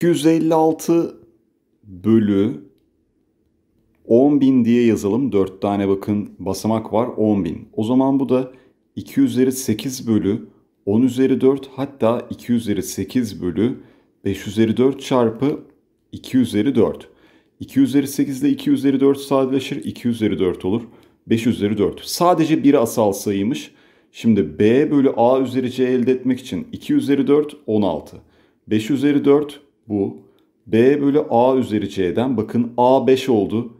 256 bölü 10.000 diye yazalım. 4 tane bakın basamak var 10.000. O zaman bu da 2 üzeri 8 bölü 10 üzeri 4 hatta 2 üzeri 8 bölü 5 üzeri 4 çarpı 2 üzeri 4. 2 üzeri 8 ile 2 üzeri 4 sadeleşir. 2 üzeri 4 olur. 5 üzeri 4. Sadece bir asal sayıymış. Şimdi B bölü A üzeri C elde etmek için 2 üzeri 4 16. 5 üzeri 4 bu. B bölü A üzeri C'den bakın A 5 oldu.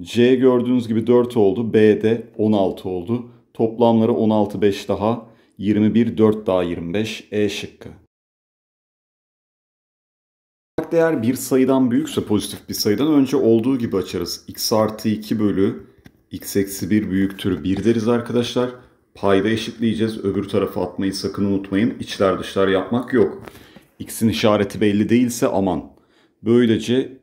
C gördüğünüz gibi 4 oldu. B de 16 oldu. Toplamları 16 5 daha 21 4 daha 25 E şıkkı. Değer bir sayıdan büyükse pozitif bir sayıdan önce olduğu gibi açarız. x artı 2 bölü x eksi 1 büyüktür 1 deriz arkadaşlar. Payda eşitleyeceğiz. Öbür tarafa atmayı sakın unutmayın. İçler dışlar yapmak yok x'in işareti belli değilse aman. Böylece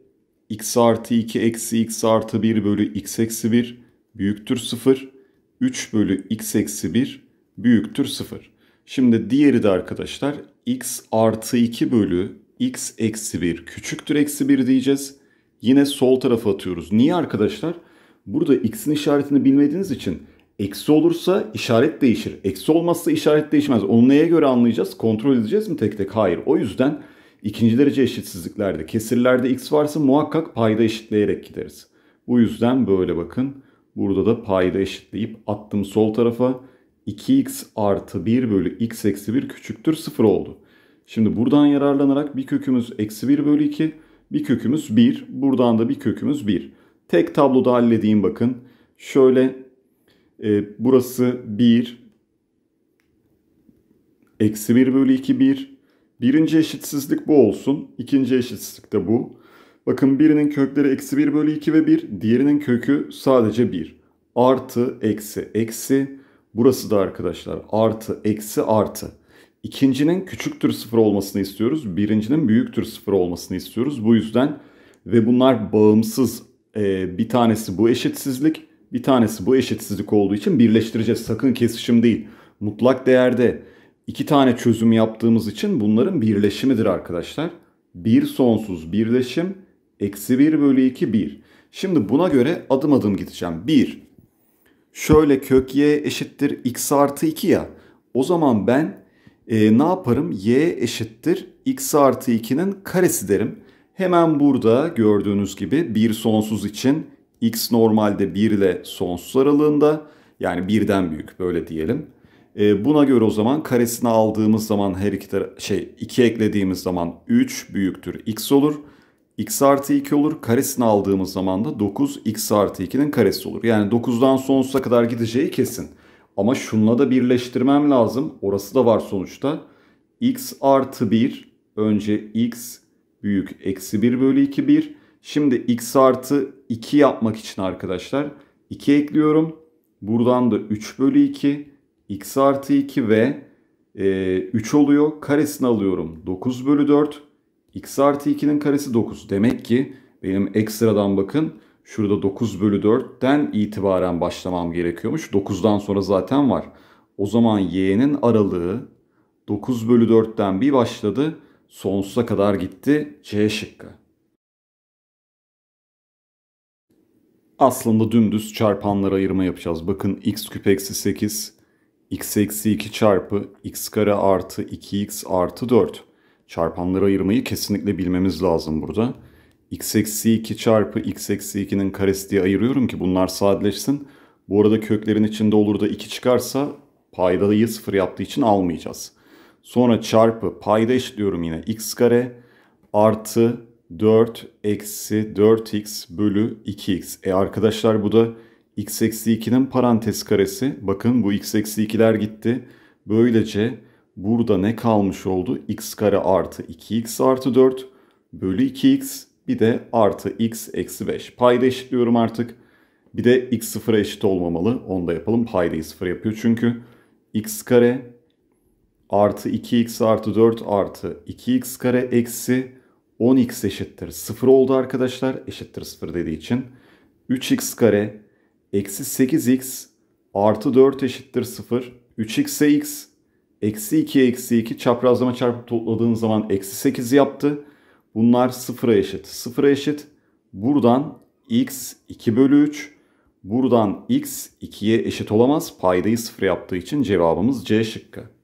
x artı 2 eksi x artı 1 bölü x eksi 1 büyüktür 0. 3 bölü x eksi 1 büyüktür 0. Şimdi diğeri de arkadaşlar x artı 2 bölü x eksi 1 küçüktür eksi 1 diyeceğiz. Yine sol tarafa atıyoruz. Niye arkadaşlar? Burada x'in işaretini bilmediğiniz için Eksi olursa işaret değişir. Eksi olmazsa işaret değişmez. Onu neye göre anlayacağız? Kontrol edeceğiz mi tek tek? Hayır. O yüzden ikinci derece eşitsizliklerde, kesirlerde x varsa muhakkak payda eşitleyerek gideriz. Bu yüzden böyle bakın. Burada da payda eşitleyip attım sol tarafa. 2x artı 1 bölü x eksi 1 küçüktür 0 oldu. Şimdi buradan yararlanarak bir kökümüz eksi 1 bölü 2, bir kökümüz 1, buradan da bir kökümüz 1. Tek tabloda halledeyim bakın. Şöyle e, burası 1. Eksi 1 bölü 2 1. Birinci eşitsizlik bu olsun. İkinci eşitsizlik de bu. Bakın birinin kökleri eksi 1 bölü 2 ve 1. Diğerinin kökü sadece 1. Artı, eksi, eksi. Burası da arkadaşlar artı, eksi, artı. İkincinin küçüktür sıfır olmasını istiyoruz. Birincinin büyüktür sıfır olmasını istiyoruz. Bu yüzden ve bunlar bağımsız e, bir tanesi bu eşitsizlik. Bir tanesi bu eşitsizlik olduğu için birleştireceğiz. Sakın kesişim değil. Mutlak değerde iki tane çözüm yaptığımız için bunların birleşimidir arkadaşlar. Bir sonsuz birleşim eksi 1 bölü 2 1. Şimdi buna göre adım adım gideceğim. 1. Şöyle kök y eşittir x artı 2 ya. O zaman ben e, ne yaparım? y eşittir x artı 2'nin karesi derim. Hemen burada gördüğünüz gibi bir sonsuz için x normalde 1 ile sonsuz aralığında yani birden büyük böyle diyelim. E, buna göre o zaman karesini aldığımız zaman her iki şey 2 eklediğimiz zaman 3 büyüktür x olur. x artı 2 olur. Karesini aldığımız zaman da 9 x artı 2'nin karesi olur. Yani 9'dan sonsuza kadar gideceği kesin. Ama şunla da birleştirmem lazım. Orası da var sonuçta. x artı 1 önce x büyük eksi 1 bölü 2 1 Şimdi x artı 2 yapmak için arkadaşlar 2 ekliyorum. Buradan da 3 bölü 2 x artı 2 ve e, 3 oluyor. Karesini alıyorum 9 bölü 4 x artı 2'nin karesi 9. Demek ki benim ekstradan bakın şurada 9 bölü 4'ten itibaren başlamam gerekiyormuş. 9'dan sonra zaten var. O zaman y'nin aralığı 9 bölü 4'ten bir başladı. Sonsuza kadar gitti C şıkkı. Aslında dümdüz çarpanlara ayırma yapacağız. Bakın x küp eksi 8 x eksi 2 çarpı x kare artı 2x artı 4. Çarpanları ayırmayı kesinlikle bilmemiz lazım burada. x eksi 2 çarpı x eksi 2'nin karesi diye ayırıyorum ki bunlar sadeleşsin. Bu arada köklerin içinde olur da 2 çıkarsa paydayı 0 yaptığı için almayacağız. Sonra çarpı payda eşitliyorum yine x kare artı 4 eksi 4x bölü 2x. E arkadaşlar bu da x eksi 2'nin parantez karesi. Bakın bu x eksi 2'ler gitti. Böylece burada ne kalmış oldu? x kare artı 2x artı 4 bölü 2x bir de artı x eksi 5. Payda eşitliyorum artık. Bir de x sıfıra eşit olmamalı. Onu da yapalım. Paydayı sıfır yapıyor çünkü. x kare artı 2x artı 4 artı 2x kare eksi 10x eşittir 0 oldu arkadaşlar. Eşittir 0 dediği için. 3x kare eksi 8x artı 4 eşittir 0. 3x'e x eksi 2 eksi 2 çaprazlama çarpıp topladığın zaman eksi 8 yaptı. Bunlar 0'a eşit. 0'a eşit. Buradan x 2 bölü 3. Buradan x 2'ye eşit olamaz. Paydayı 0 yaptığı için cevabımız C şıkkı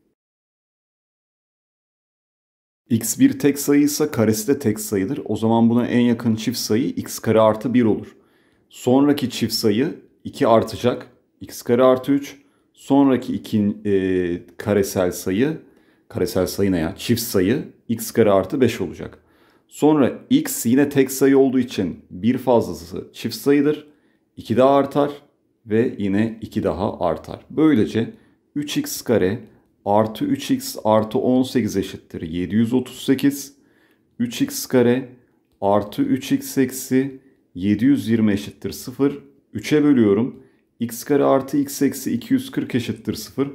x1 tek sayıysa karesi de tek sayıdır. O zaman buna en yakın çift sayı x kare artı 1 olur. Sonraki çift sayı 2 artacak. x kare artı 3. Sonraki 2 e, karesel sayı, karesel sayı ne ya? Çift sayı x kare artı 5 olacak. Sonra x yine tek sayı olduğu için bir fazlası çift sayıdır. 2 daha artar ve yine 2 daha artar. Böylece 3x kare artı 3x artı 18 eşittir 738. 3x kare artı 3x eksi 720 eşittir 0. 3'e bölüyorum. x kare artı x eksi 240 eşittir 0.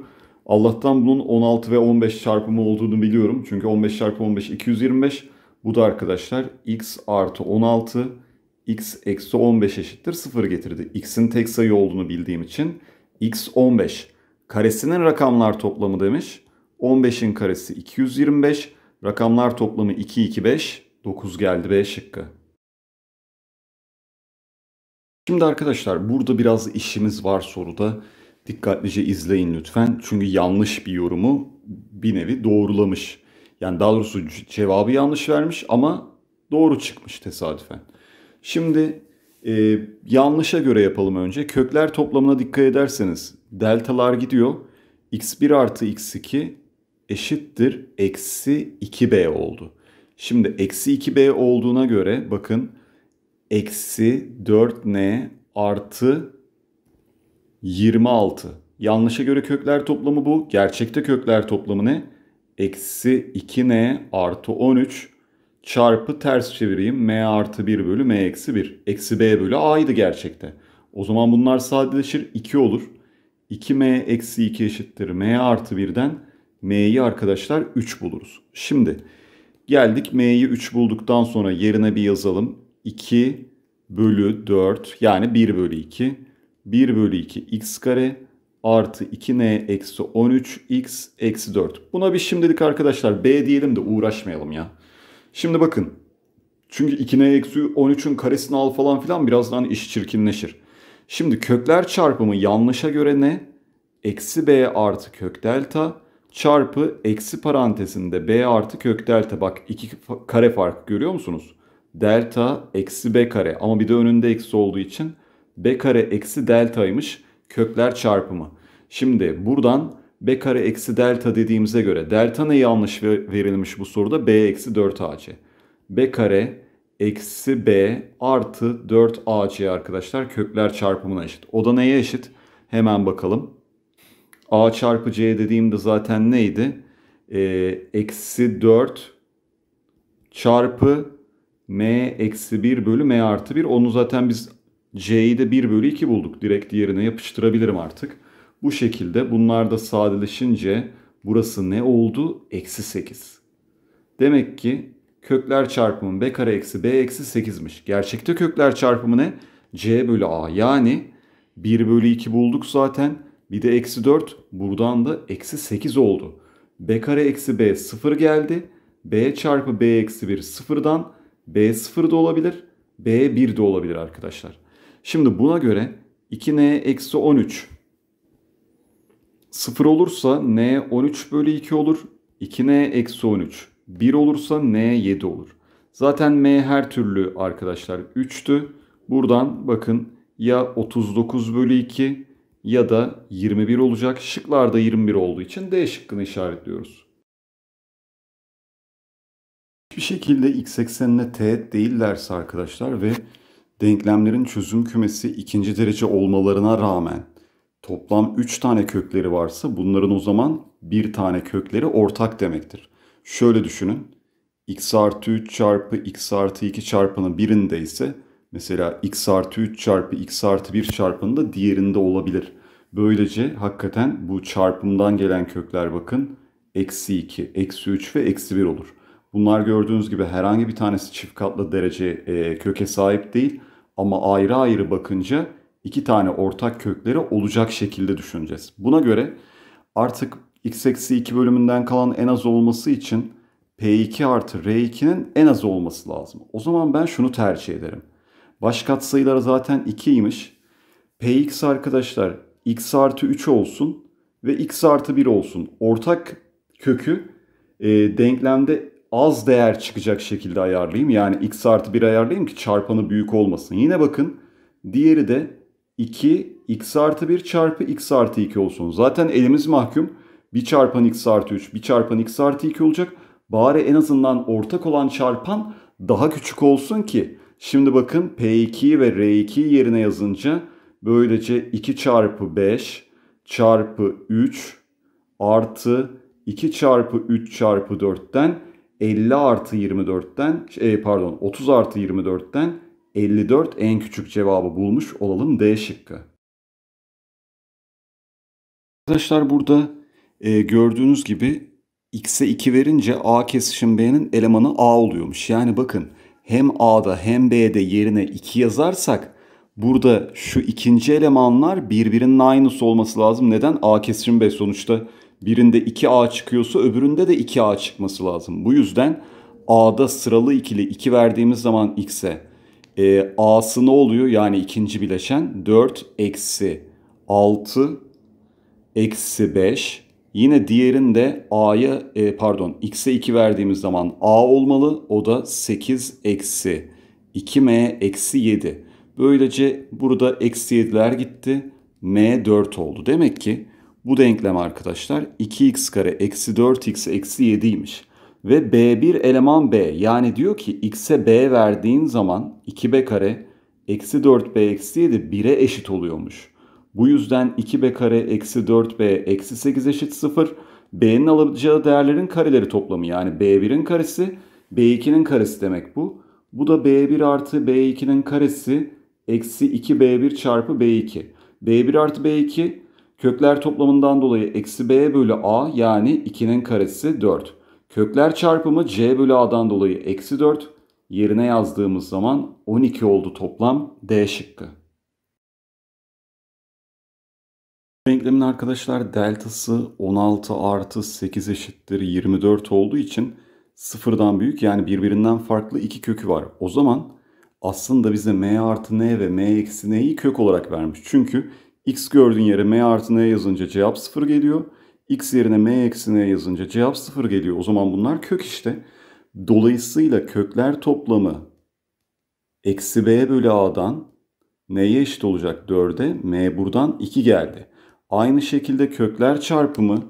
Allah'tan bunun 16 ve 15 çarpımı olduğunu biliyorum. Çünkü 15 çarpı 15 225. Bu da arkadaşlar x artı 16 x eksi 15 eşittir 0 getirdi. x'in tek sayı olduğunu bildiğim için x 15. Karesinin rakamlar toplamı demiş. 15'in karesi 225. Rakamlar toplamı 2, 2, 5. 9 geldi B şıkkı. Şimdi arkadaşlar burada biraz işimiz var soruda. Dikkatlice izleyin lütfen. Çünkü yanlış bir yorumu bir nevi doğrulamış. Yani daha doğrusu cevabı yanlış vermiş ama doğru çıkmış tesadüfen. Şimdi e, yanlışa göre yapalım önce. Kökler toplamına dikkat ederseniz deltalar gidiyor. x1 artı x2 eşittir eksi 2b oldu. Şimdi eksi 2b olduğuna göre bakın eksi 4n artı 26. Yanlışa göre kökler toplamı bu. Gerçekte kökler toplamı ne? Eksi 2n artı 13 çarpı ters çevireyim. m artı 1 bölü m eksi 1. Eksi b bölü a'ydı gerçekte. O zaman bunlar sadeleşir 2 olur. 2m eksi 2 eşittir m artı 1'den m'yi arkadaşlar 3 buluruz. Şimdi geldik m'yi 3 bulduktan sonra yerine bir yazalım. 2 bölü 4 yani 1 bölü 2. 1 bölü 2 x kare artı 2n eksi 13x eksi 4. Buna bir şimdi dedik arkadaşlar b diyelim de uğraşmayalım ya. Şimdi bakın. Çünkü 2n eksi 13'ün karesini al falan filan birazdan iş çirkinleşir. Şimdi kökler çarpımı yanlışa göre ne? Eksi b artı kök delta çarpı eksi parantezinde b artı kök delta. Bak iki kare farkı görüyor musunuz? Delta eksi b kare ama bir de önünde eksi olduğu için b kare eksi deltaymış kökler çarpımı. Şimdi buradan b kare eksi delta dediğimize göre delta ne yanlış verilmiş bu soruda? b eksi 4ac. b kare eksi b artı 4ac arkadaşlar kökler çarpımına eşit. O da neye eşit? Hemen bakalım. a çarpı c dediğimde zaten neydi? E, eksi 4 çarpı m eksi 1 bölü m artı 1. Onu zaten biz c'yi de 1 bölü 2 bulduk. Direkt diğerine yapıştırabilirim artık. Bu şekilde bunlar da sadeleşince burası ne oldu? Eksi 8. Demek ki kökler çarpımı b kare eksi b eksi 8'miş. Gerçekte kökler çarpımı ne? c bölü a yani 1 bölü 2 bulduk zaten. Bir de eksi 4 buradan da eksi 8 oldu. b kare eksi b 0 geldi. b çarpı b eksi 1 sıfırdan b 0 da olabilir. b 1 de olabilir arkadaşlar. Şimdi buna göre 2n eksi 13 0 olursa n 13 bölü 2 olur. 2n eksi 13 1 olursa n 7 olur. Zaten m her türlü arkadaşlar 3'tü. Buradan bakın ya 39 bölü 2 ya da 21 olacak. Şıklarda 21 olduğu için D şıkkını işaretliyoruz. Hiçbir şekilde x eksenine teğet değillerse arkadaşlar ve denklemlerin çözüm kümesi ikinci derece olmalarına rağmen toplam 3 tane kökleri varsa bunların o zaman bir tane kökleri ortak demektir. Şöyle düşünün. x artı 3 çarpı x artı 2 çarpının birinde ise mesela x artı 3 çarpı x artı 1 çarpında diğerinde olabilir. Böylece hakikaten bu çarpımdan gelen kökler bakın eksi 2, eksi 3 ve eksi 1 olur. Bunlar gördüğünüz gibi herhangi bir tanesi çift katlı derece e, köke sahip değil. Ama ayrı ayrı bakınca iki tane ortak kökleri olacak şekilde düşüneceğiz. Buna göre artık x eksi 2 bölümünden kalan en az olması için P2 artı R2'nin en az olması lazım. O zaman ben şunu tercih ederim. Baş katsayıları zaten 2'ymiş. Px arkadaşlar x artı 3 olsun ve x artı 1 olsun. Ortak kökü e, denklemde az değer çıkacak şekilde ayarlayayım. Yani x artı 1 ayarlayayım ki çarpanı büyük olmasın. Yine bakın diğeri de 2 x artı 1 çarpı x artı 2 olsun. Zaten elimiz mahkum. 1 çarpan x artı 3, 1 çarpan x artı 2 olacak. Bari en azından ortak olan çarpan daha küçük olsun ki. Şimdi bakın P2 ve R2 yerine yazınca böylece 2 çarpı 5 çarpı 3 artı 2 çarpı 3 çarpı 4'ten 50 artı 24'ten e, pardon 30 artı 24'ten 54 en küçük cevabı bulmuş olalım D şıkkı. Arkadaşlar burada e, gördüğünüz gibi x'e 2 verince a kesişim b'nin elemanı a oluyormuş. Yani bakın hem a'da hem b'de yerine 2 yazarsak burada şu ikinci elemanlar birbirinin aynısı olması lazım. Neden? a kesişim b sonuçta birinde 2a çıkıyorsa öbüründe de 2a çıkması lazım. Bu yüzden a'da sıralı ikili 2 verdiğimiz zaman x'e e, a'sı ne oluyor? Yani ikinci bileşen 4 eksi 6 eksi 5 Yine diğerinde a'ya e, pardon x'e 2 verdiğimiz zaman a olmalı. O da 8 eksi 2m eksi 7. Böylece burada eksi 7'ler gitti. m 4 oldu. Demek ki bu denklem arkadaşlar 2x kare eksi 4x eksi 7'ymiş. Ve b1 eleman b yani diyor ki x'e b verdiğin zaman 2b kare eksi 4b eksi 7 1'e eşit oluyormuş. Bu yüzden 2b kare eksi 4b eksi 8 eşit 0. B'nin alacağı değerlerin kareleri toplamı yani B1'in karesi B2'nin karesi demek bu. Bu da B1 artı B2'nin karesi eksi 2B1 çarpı B2. B1 artı B2 kökler toplamından dolayı eksi B bölü A yani 2'nin karesi 4. Kökler çarpımı C bölü A'dan dolayı eksi 4 yerine yazdığımız zaman 12 oldu toplam D şıkkı. Denklemin arkadaşlar deltası 16 artı 8 eşittir 24 olduğu için sıfırdan büyük yani birbirinden farklı iki kökü var. O zaman aslında bize m artı n ve m eksi n'yi kök olarak vermiş. Çünkü x gördüğün yere m artı n yazınca cevap sıfır geliyor. x yerine m eksi n yazınca cevap sıfır geliyor. O zaman bunlar kök işte. Dolayısıyla kökler toplamı eksi b bölü a'dan n'ye eşit olacak 4'e m buradan 2 geldi. Aynı şekilde kökler çarpımı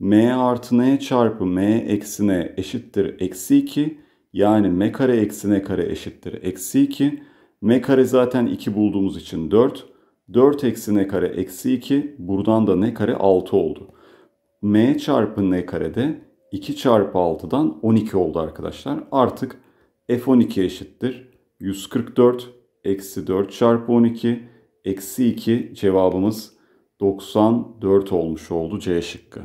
m artı n çarpı m eksi n eşittir eksi 2. Yani m kare eksi n kare eşittir eksi 2. m kare zaten 2 bulduğumuz için 4. 4 eksi n kare eksi 2. Buradan da n kare 6 oldu. m çarpı n kare de 2 çarpı 6'dan 12 oldu arkadaşlar. Artık f12 eşittir. 144 eksi 4 çarpı 12 eksi 2 cevabımız 94 olmuş oldu C şıkkı.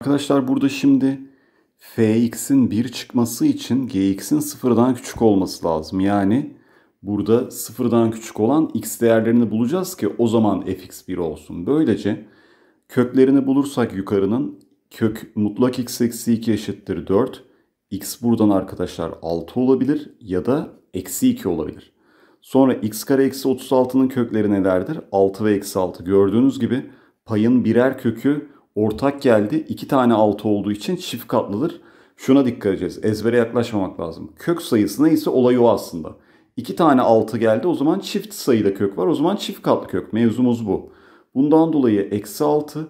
Arkadaşlar burada şimdi fx'in 1 çıkması için gx'in 0'dan küçük olması lazım. Yani burada 0'dan küçük olan x değerlerini bulacağız ki o zaman fx 1 olsun. Böylece köklerini bulursak yukarının kök mutlak x eksi 2 eşittir 4. x buradan arkadaşlar 6 olabilir ya da eksi 2 olabilir. Sonra x kare eksi 36'nın kökleri nelerdir? 6 ve eksi 6. Gördüğünüz gibi payın birer kökü ortak geldi. 2 tane 6 olduğu için çift katlıdır. Şuna dikkat edeceğiz. Ezbere yaklaşmamak lazım. Kök sayısı neyse olayı o aslında. 2 tane 6 geldi o zaman çift sayıda kök var. O zaman çift katlı kök. Mevzumuz bu. Bundan dolayı eksi 6,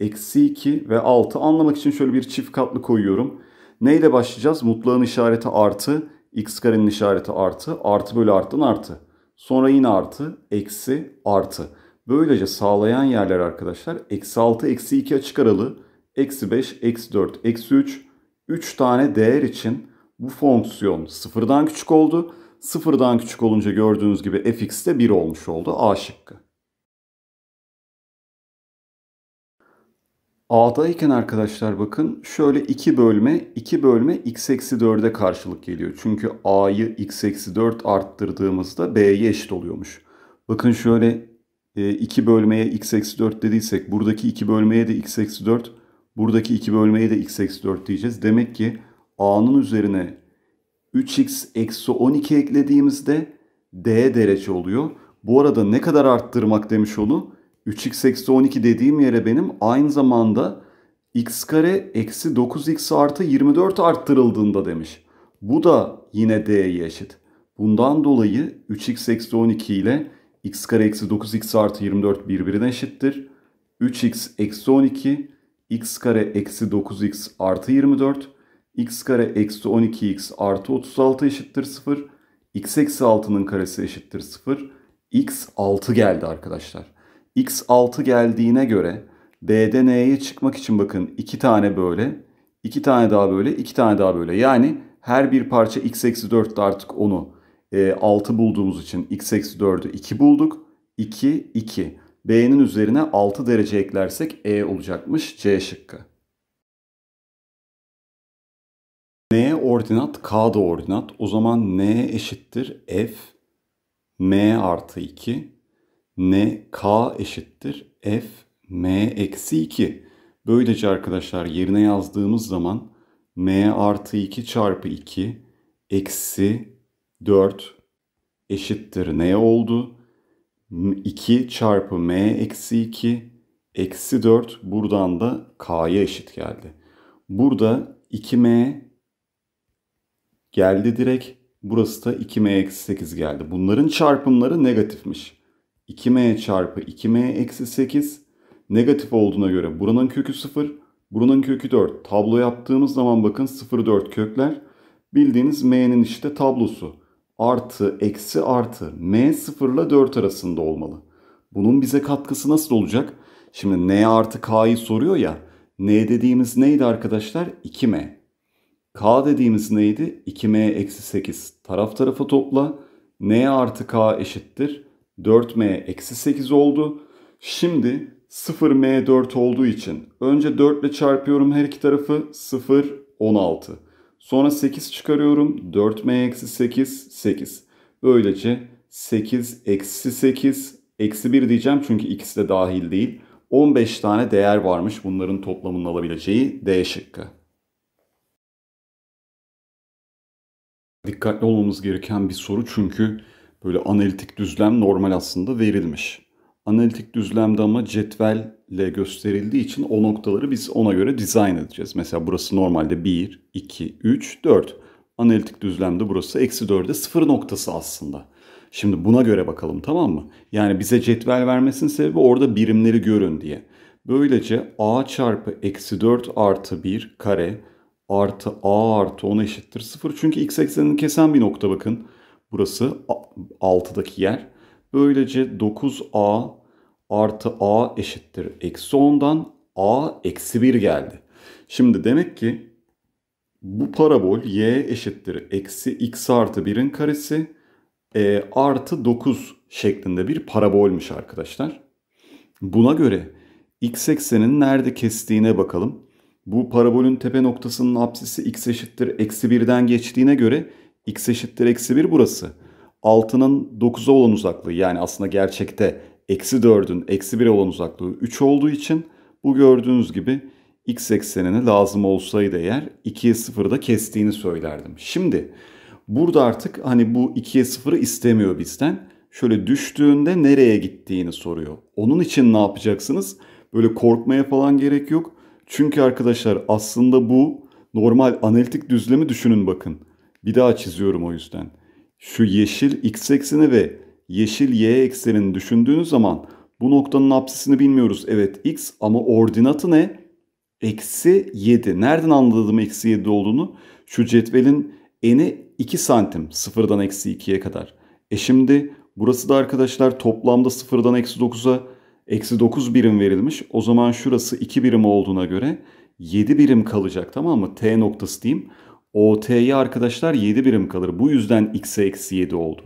eksi 2 ve 6 anlamak için şöyle bir çift katlı koyuyorum. Neyle başlayacağız? Mutlağın işareti artı x karenin işareti artı, artı bölü arttan artı. Sonra yine artı, eksi, artı. Böylece sağlayan yerler arkadaşlar eksi 6, eksi 2 açık aralığı, eksi 5, eksi 4, eksi 3. 3 tane değer için bu fonksiyon sıfırdan küçük oldu. Sıfırdan küçük olunca gördüğünüz gibi fx de 1 olmuş oldu. A şıkkı. A'dayken arkadaşlar bakın şöyle 2 bölme 2 bölme x eksi 4'e karşılık geliyor. Çünkü a'yı x eksi 4 arttırdığımızda b'ye eşit oluyormuş. Bakın şöyle 2 e, bölmeye x eksi 4 dediysek buradaki 2 bölmeye de x eksi 4 buradaki 2 bölmeye de x eksi 4 diyeceğiz. Demek ki a'nın üzerine 3x eksi 12 eklediğimizde d derece oluyor. Bu arada ne kadar arttırmak demiş onu? 3x eksi 12 dediğim yere benim aynı zamanda x kare eksi 9x artı 24 arttırıldığında demiş. Bu da yine d'ye eşit. Bundan dolayı 3x eksi 12 ile x kare eksi 9x artı 24 birbirine eşittir. 3x eksi 12 x kare eksi 9x artı 24 x kare eksi 12x artı 36 eşittir 0 x eksi 6'nın karesi eşittir 0 x 6 geldi arkadaşlar x6 geldiğine göre D'de N'ye çıkmak için bakın 2 tane böyle, 2 tane daha böyle, 2 tane daha böyle. Yani her bir parça x eksi 4'tü artık onu e, 6 bulduğumuz için x eksi 4'ü 2 bulduk. 2, 2. B'nin üzerine 6 derece eklersek E olacakmış C şıkkı. N ordinat, K da ordinat. O zaman N eşittir F, M artı 2, n k eşittir f m eksi 2. Böylece arkadaşlar yerine yazdığımız zaman m artı 2 çarpı 2 eksi 4 eşittir n oldu. 2 çarpı m eksi 2 eksi 4 buradan da k'ya eşit geldi. Burada 2m geldi direkt. Burası da 2m eksi 8 geldi. Bunların çarpımları negatifmiş. 2m çarpı 2m eksi 8 negatif olduğuna göre buranın kökü 0, buranın kökü 4. Tablo yaptığımız zaman bakın 0, 4 kökler. Bildiğiniz m'nin işte tablosu. Artı, eksi, artı. m 0 ile 4 arasında olmalı. Bunun bize katkısı nasıl olacak? Şimdi n artı k'yı soruyor ya. n dediğimiz neydi arkadaşlar? 2m. K dediğimiz neydi? 2M eksi 8. Taraf tarafa topla. N artı K eşittir. 4m eksi 8 oldu. Şimdi 0m4 olduğu için önce 4 ile çarpıyorum her iki tarafı 0 16. Sonra 8 çıkarıyorum 4m eksi 8 8. Böylece 8 eksi 8 eksi 1 diyeceğim çünkü ikisi de dahil değil. 15 tane değer varmış bunların toplamının alabileceği D şıkkı. Dikkatli olmamız gereken bir soru çünkü böyle analitik düzlem normal aslında verilmiş. Analitik düzlemde ama cetvelle gösterildiği için o noktaları biz ona göre dizayn edeceğiz. Mesela burası normalde 1, 2, 3, 4. Analitik düzlemde burası eksi 4'e 0 noktası aslında. Şimdi buna göre bakalım tamam mı? Yani bize cetvel vermesinin sebebi orada birimleri görün diye. Böylece a çarpı eksi 4 artı 1 kare artı a artı 10 eşittir 0. Çünkü x eksenini kesen bir nokta bakın. Burası 6'daki yer. Böylece 9a artı a eşittir eksi 10'dan a eksi 1 geldi. Şimdi demek ki bu parabol y eşittir eksi x artı 1'in karesi e, artı 9 şeklinde bir parabolmüş arkadaşlar. Buna göre x eksenin nerede kestiğine bakalım. Bu parabolün tepe noktasının apsisi x eşittir eksi 1'den geçtiğine göre x eşittir eksi 1 burası. 6'nın 9'a olan uzaklığı yani aslında gerçekte eksi 4'ün eksi 1'e olan uzaklığı 3 olduğu için bu gördüğünüz gibi x eksenini lazım olsaydı eğer 2'ye 0'da kestiğini söylerdim. Şimdi burada artık hani bu 2'ye 0'ı istemiyor bizden. Şöyle düştüğünde nereye gittiğini soruyor. Onun için ne yapacaksınız? Böyle korkmaya falan gerek yok. Çünkü arkadaşlar aslında bu normal analitik düzlemi düşünün bakın. Bir daha çiziyorum o yüzden. Şu yeşil x ekseni ve yeşil y eksenini düşündüğünüz zaman bu noktanın apsisini bilmiyoruz. Evet x ama ordinatı ne? Eksi 7. Nereden anladım eksi 7 olduğunu? Şu cetvelin eni 2 santim. Sıfırdan eksi 2'ye kadar. E şimdi burası da arkadaşlar toplamda sıfırdan eksi 9'a eksi 9 birim verilmiş. O zaman şurası 2 birim olduğuna göre 7 birim kalacak tamam mı? T noktası diyeyim. OT'ye arkadaşlar 7 birim kalır. Bu yüzden x'e eksi 7 oldu.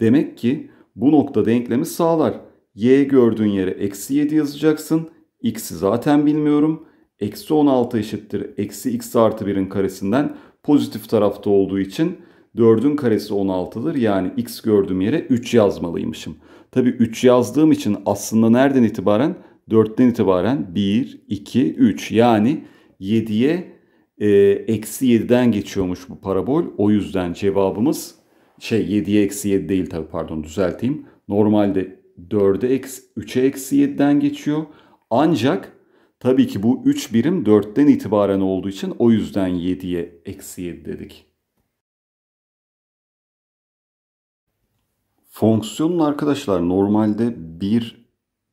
Demek ki bu nokta denklemi sağlar. Y gördüğün yere eksi 7 yazacaksın. X'i zaten bilmiyorum. Eksi 16 eşittir. Eksi x artı 1'in karesinden pozitif tarafta olduğu için 4'ün karesi 16'dır. Yani x gördüğüm yere 3 yazmalıymışım. Tabi 3 yazdığım için aslında nereden itibaren? 4'ten itibaren 1, 2, 3. Yani 7'ye ee, eksi 7'den geçiyormuş bu parabol. O yüzden cevabımız şey 7'ye eksi 7 değil tabi pardon düzelteyim. Normalde 4'e eksi 3'e eksi 7'den geçiyor. Ancak tabii ki bu 3 birim 4'ten itibaren olduğu için o yüzden 7'ye eksi 7 dedik. Fonksiyonun arkadaşlar normalde bir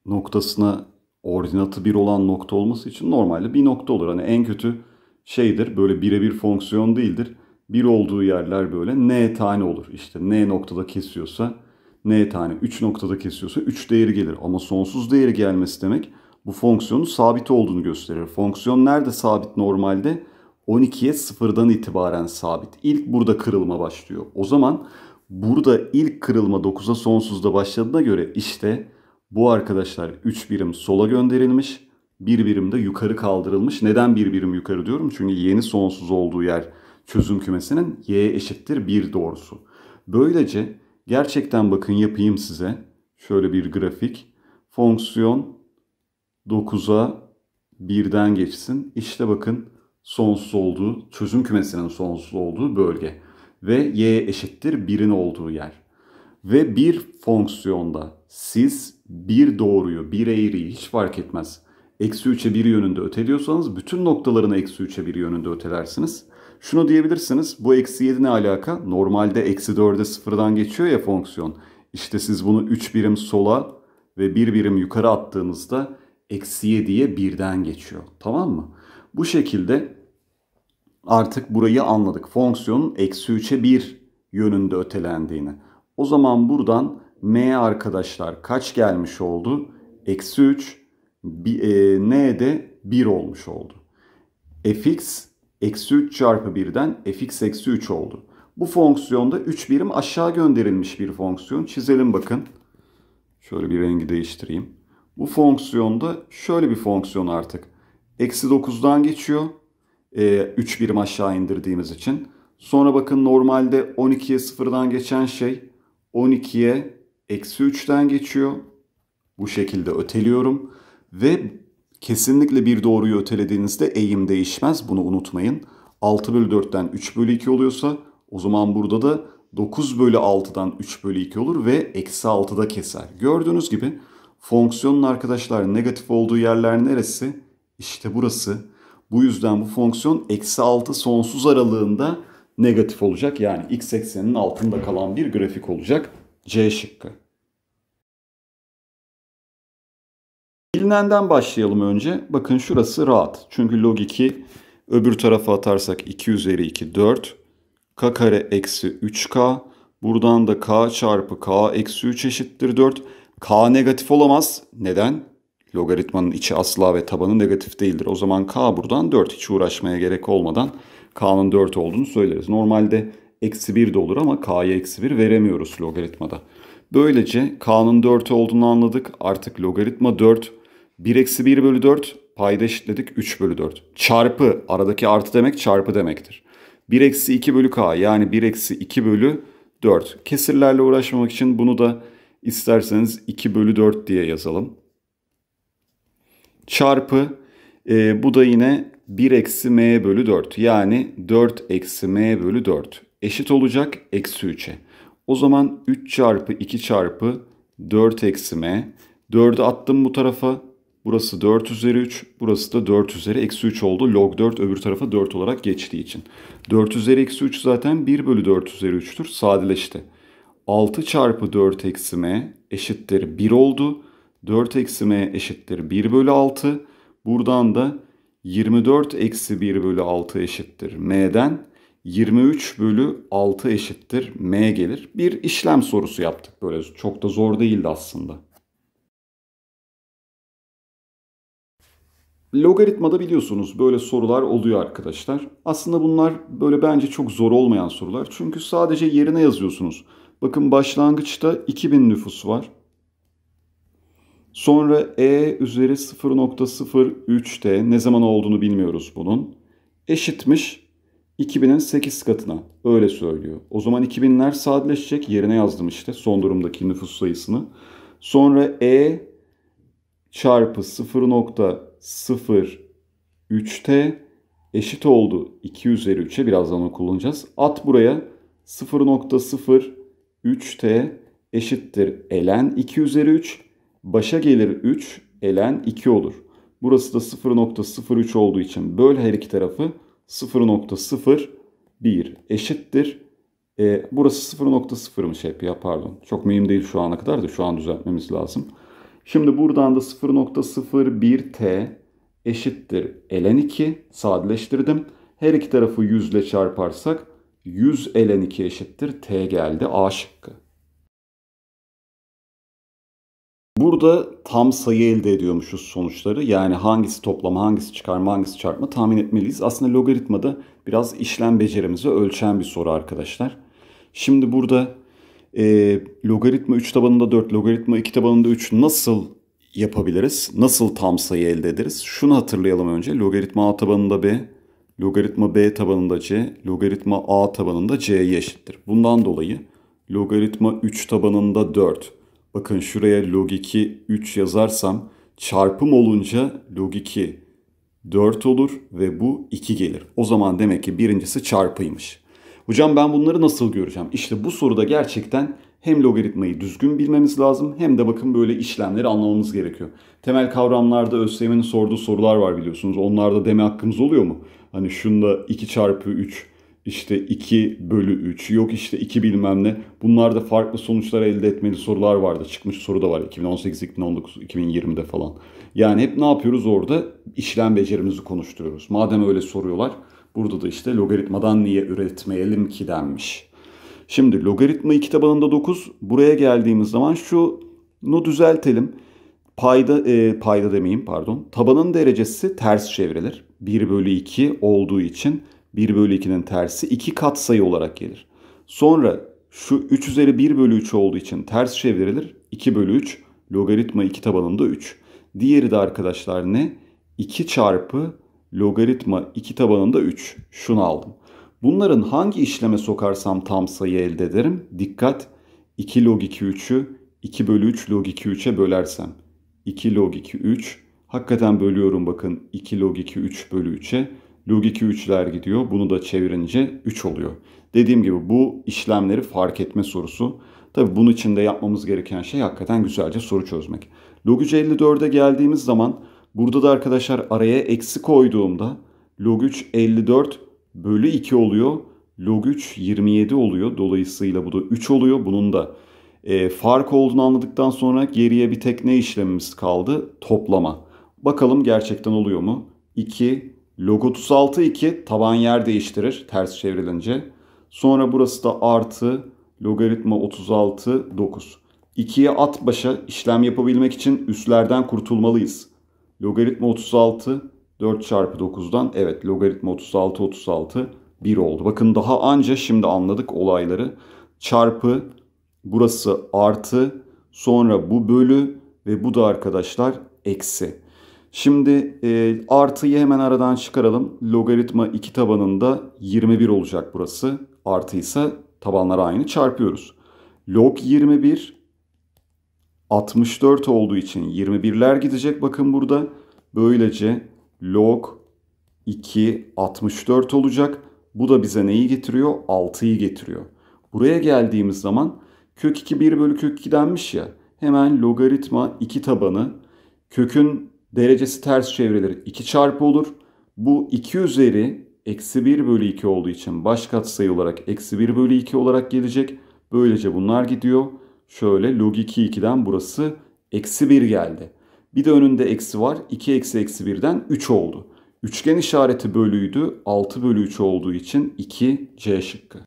noktasına ordinatı 1 olan nokta olması için normalde bir nokta olur. Hani en kötü şeydir böyle birebir fonksiyon değildir. Bir olduğu yerler böyle n tane olur. İşte n noktada kesiyorsa n tane 3 noktada kesiyorsa 3 değeri gelir. Ama sonsuz değeri gelmesi demek bu fonksiyonun sabit olduğunu gösterir. Fonksiyon nerede sabit normalde? 12'ye 0'dan itibaren sabit. İlk burada kırılma başlıyor. O zaman burada ilk kırılma 9'a sonsuzda başladığına göre işte bu arkadaşlar 3 birim sola gönderilmiş bir birimde yukarı kaldırılmış. Neden bir birim yukarı diyorum? Çünkü yeni sonsuz olduğu yer çözüm kümesinin y eşittir 1 doğrusu. Böylece gerçekten bakın yapayım size. Şöyle bir grafik. Fonksiyon 9'a 1'den geçsin. İşte bakın sonsuz olduğu, çözüm kümesinin sonsuz olduğu bölge. Ve y eşittir 1'in olduğu yer. Ve bir fonksiyonda siz bir doğruyu, bir eğriyi hiç fark etmez eksi 3'e 1 yönünde öteliyorsanız bütün noktalarını eksi 3'e 1 yönünde ötelersiniz. Şunu diyebilirsiniz bu eksi 7 ne alaka? Normalde eksi 4'e sıfırdan geçiyor ya fonksiyon. İşte siz bunu 3 birim sola ve 1 birim yukarı attığınızda eksi 7'ye 1'den geçiyor. Tamam mı? Bu şekilde artık burayı anladık. Fonksiyonun eksi 3'e 1 yönünde ötelendiğini. O zaman buradan m arkadaşlar kaç gelmiş oldu? Eksi 3 bir, e, n de 1 olmuş oldu. fx eksi 3 çarpı 1'den fx eksi 3 oldu. Bu fonksiyonda 3 birim aşağı gönderilmiş bir fonksiyon. Çizelim bakın. Şöyle bir rengi değiştireyim. Bu fonksiyonda şöyle bir fonksiyon artık. Eksi 9'dan geçiyor. E, 3 birim aşağı indirdiğimiz için. Sonra bakın normalde 12'ye 0'dan geçen şey 12'ye eksi 3'ten geçiyor. Bu şekilde öteliyorum. Ve kesinlikle bir doğruyu ötelediğinizde eğim değişmez. Bunu unutmayın. 6 bölü 4'ten 3 bölü 2 oluyorsa o zaman burada da 9 bölü 6'dan 3 bölü 2 olur ve eksi 6'da keser. Gördüğünüz gibi fonksiyonun arkadaşlar negatif olduğu yerler neresi? İşte burası. Bu yüzden bu fonksiyon eksi 6 sonsuz aralığında negatif olacak. Yani x ekseninin altında kalan bir grafik olacak. C şıkkı. bilinenden başlayalım önce. Bakın şurası rahat. Çünkü log 2 öbür tarafa atarsak 2 üzeri 2 4. K kare eksi 3K. Buradan da K çarpı K eksi 3 eşittir 4. K negatif olamaz. Neden? Logaritmanın içi asla ve tabanı negatif değildir. O zaman K buradan 4. Hiç uğraşmaya gerek olmadan K'nın 4 olduğunu söyleriz. Normalde eksi 1 de olur ama K'ya eksi 1 veremiyoruz logaritmada. Böylece K'nın 4 olduğunu anladık. Artık logaritma 4 1 eksi 1 bölü 4 payda eşitledik 3 bölü 4. Çarpı aradaki artı demek çarpı demektir. 1 eksi 2 bölü k yani 1 eksi 2 bölü 4. Kesirlerle uğraşmamak için bunu da isterseniz 2 bölü 4 diye yazalım. Çarpı e, bu da yine 1 eksi m bölü 4 yani 4 eksi m bölü 4 eşit olacak eksi 3'e. O zaman 3 çarpı 2 çarpı 4 eksi m 4'ü attım bu tarafa Burası 4 üzeri 3. Burası da 4 üzeri eksi 3 oldu. Log 4 öbür tarafa 4 olarak geçtiği için. 4 üzeri eksi 3 zaten 1 bölü 4 üzeri 3'tür. Sadeleşti. 6 çarpı 4 eksi m eşittir 1 oldu. 4 eksi m eşittir 1 bölü 6. Buradan da 24 eksi 1 bölü 6 eşittir m'den 23 bölü 6 eşittir m gelir. Bir işlem sorusu yaptık böyle çok da zor değildi aslında. Logaritmada biliyorsunuz böyle sorular oluyor arkadaşlar. Aslında bunlar böyle bence çok zor olmayan sorular. Çünkü sadece yerine yazıyorsunuz. Bakın başlangıçta 2000 nüfus var. Sonra e üzeri 0.03t ne zaman olduğunu bilmiyoruz bunun. Eşitmiş 2000'in 8 katına öyle söylüyor. O zaman 2000'ler sadeleşecek yerine yazdım işte son durumdaki nüfus sayısını. Sonra e çarpı 0. 0, 3t eşit oldu 2 üzeri 3'e. Birazdan onu kullanacağız. At buraya 0.0, 3t eşittir elen 2 üzeri 3. Başa gelir 3, elen 2 olur. Burası da 0.03 olduğu için böl her iki tarafı 0.01 eşittir. E, burası 0.0'mış hep ya pardon. Çok mühim değil şu ana kadar da şu an düzeltmemiz lazım. Şimdi buradan da 0.01t eşittir ln 2 sadeleştirdim. Her iki tarafı 100 ile çarparsak 100 ln 2 eşittir t geldi A şıkkı. Burada tam sayı elde ediyormuşuz sonuçları. Yani hangisi toplama, hangisi çıkarma, hangisi çarpma tahmin etmeliyiz. Aslında logaritmada biraz işlem becerimizi ölçen bir soru arkadaşlar. Şimdi burada e, logaritma 3 tabanında 4, logaritma 2 tabanında 3 nasıl yapabiliriz? Nasıl tam sayı elde ederiz? Şunu hatırlayalım önce. Logaritma a tabanında b, logaritma b tabanında c, logaritma a tabanında c'ye eşittir. Bundan dolayı logaritma 3 tabanında 4. Bakın şuraya log 2 3 yazarsam çarpım olunca log 2 4 olur ve bu 2 gelir. O zaman demek ki birincisi çarpıymış. Hocam ben bunları nasıl göreceğim? İşte bu soruda gerçekten hem logaritmayı düzgün bilmemiz lazım hem de bakın böyle işlemleri anlamamız gerekiyor. Temel kavramlarda ÖSYM'nin sorduğu sorular var biliyorsunuz. Onlarda deme hakkımız oluyor mu? Hani şunda 2 çarpı 3 işte 2 bölü 3 yok işte 2 bilmem ne. Bunlarda farklı sonuçlar elde etmeli sorular vardı. Çıkmış soru da var 2018, 2019, 2020'de falan. Yani hep ne yapıyoruz orada? İşlem becerimizi konuşturuyoruz. Madem öyle soruyorlar Burada da işte logaritmadan niye üretmeyelim ki denmiş. Şimdi logaritmayı kitap alanında 9. Buraya geldiğimiz zaman şunu düzeltelim. Payda, e, payda demeyeyim pardon. Tabanın derecesi ters çevrilir. 1 bölü 2 olduğu için 1 bölü 2'nin tersi 2 kat sayı olarak gelir. Sonra şu 3 üzeri 1 bölü 3 olduğu için ters çevrilir. 2 bölü 3 logaritma 2 tabanında 3. Diğeri de arkadaşlar ne? 2 çarpı logaritma 2 tabanında 3. Şunu aldım. Bunların hangi işleme sokarsam tam sayı elde ederim? Dikkat 2 log 2 3'ü 2 bölü 3 log 2 3'e bölersem. 2 log 2 3 hakikaten bölüyorum bakın 2 log 2 3 bölü 3'e. Log 2 3'ler gidiyor. Bunu da çevirince 3 oluyor. Dediğim gibi bu işlemleri fark etme sorusu. Tabi bunun için de yapmamız gereken şey hakikaten güzelce soru çözmek. Log 3 54'e geldiğimiz zaman Burada da arkadaşlar araya eksi koyduğumda log 3 54 bölü 2 oluyor. Log 3 27 oluyor. Dolayısıyla bu da 3 oluyor. Bunun da e, fark olduğunu anladıktan sonra geriye bir tek ne işlemimiz kaldı? Toplama. Bakalım gerçekten oluyor mu? 2 log 36 2 taban yer değiştirir ters çevrilince. Sonra burası da artı logaritma 36 9. 2'ye at başa işlem yapabilmek için üslerden kurtulmalıyız. Logaritma 36 4 çarpı 9'dan evet logaritma 36 36 1 oldu. Bakın daha anca şimdi anladık olayları. Çarpı burası artı sonra bu bölü ve bu da arkadaşlar eksi. Şimdi e, artıyı hemen aradan çıkaralım. Logaritma 2 tabanında 21 olacak burası. Artıysa tabanlar aynı çarpıyoruz. Log 21 64 olduğu için 21'ler gidecek bakın burada. Böylece log 2 64 olacak. Bu da bize neyi getiriyor? 6'yı getiriyor. Buraya geldiğimiz zaman kök 2 1 bölü kök 2 denmiş ya. Hemen logaritma 2 tabanı kökün derecesi ters çevrilir. 2 çarpı olur. Bu 2 üzeri eksi 1 bölü 2 olduğu için baş katsayı olarak eksi 1 bölü 2 olarak gelecek. Böylece bunlar gidiyor. Şöyle log 2 2'den burası eksi 1 geldi. Bir de önünde eksi var. 2 eksi eksi 1'den 3 oldu. Üçgen işareti bölüydü. 6 bölü 3 olduğu için 2 C şıkkı.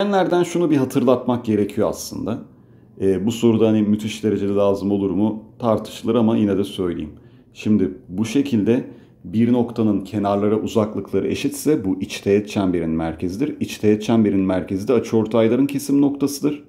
Üçgenlerden şunu bir hatırlatmak gerekiyor aslında. E, bu soruda hani müthiş derecede lazım olur mu tartışılır ama yine de söyleyeyim. Şimdi bu şekilde bir noktanın kenarlara uzaklıkları eşitse bu içteğet çemberin merkezidir. İçteğet çemberin merkezi de açıortayların kesim noktasıdır.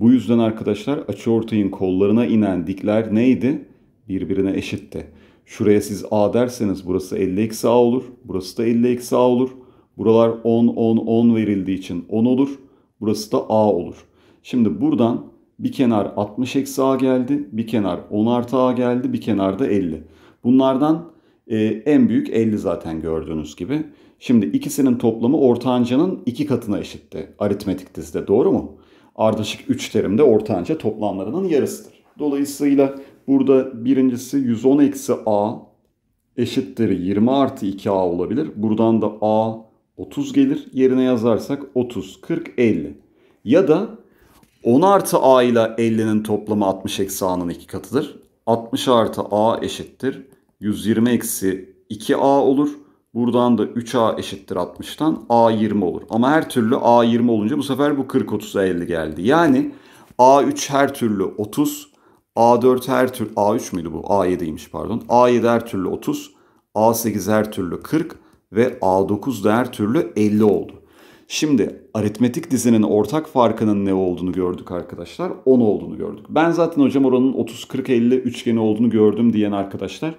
Bu yüzden arkadaşlar açıortayın kollarına inen dikler neydi? Birbirine eşitti. Şuraya siz A derseniz burası 50 eksi A olur. Burası da 50 eksi A olur. Buralar 10, 10, 10 verildiği için 10 olur. Burası da A olur. Şimdi buradan bir kenar 60 eksi A geldi. Bir kenar 10 artı A geldi. Bir kenar da 50. Bunlardan e, en büyük 50 zaten gördüğünüz gibi. Şimdi ikisinin toplamı ortancanın iki katına eşitti aritmetik dizide doğru mu? Ardışık 3 terimde ortanca toplamlarının yarısıdır. Dolayısıyla burada birincisi 110 eksi a eşittir 20 artı 2a olabilir. Buradan da a 30 gelir. Yerine yazarsak 30, 40, 50. Ya da 10 artı a ile 50'nin toplamı 60 eksi a'nın iki katıdır. 60 artı a eşittir 120 eksi 2a olur. Buradan da 3a eşittir 60'tan a 20 olur. Ama her türlü a 20 olunca bu sefer bu 40 30, 50 geldi. Yani a3 her türlü 30, a4 her türlü a3 müydü bu? a7'ymiş pardon. a7 her türlü 30, a8 her türlü 40 ve a9 da her türlü 50 oldu. Şimdi aritmetik dizinin ortak farkının ne olduğunu gördük arkadaşlar. 10 olduğunu gördük. Ben zaten hocam oranın 30-40-50 üçgeni olduğunu gördüm diyen arkadaşlar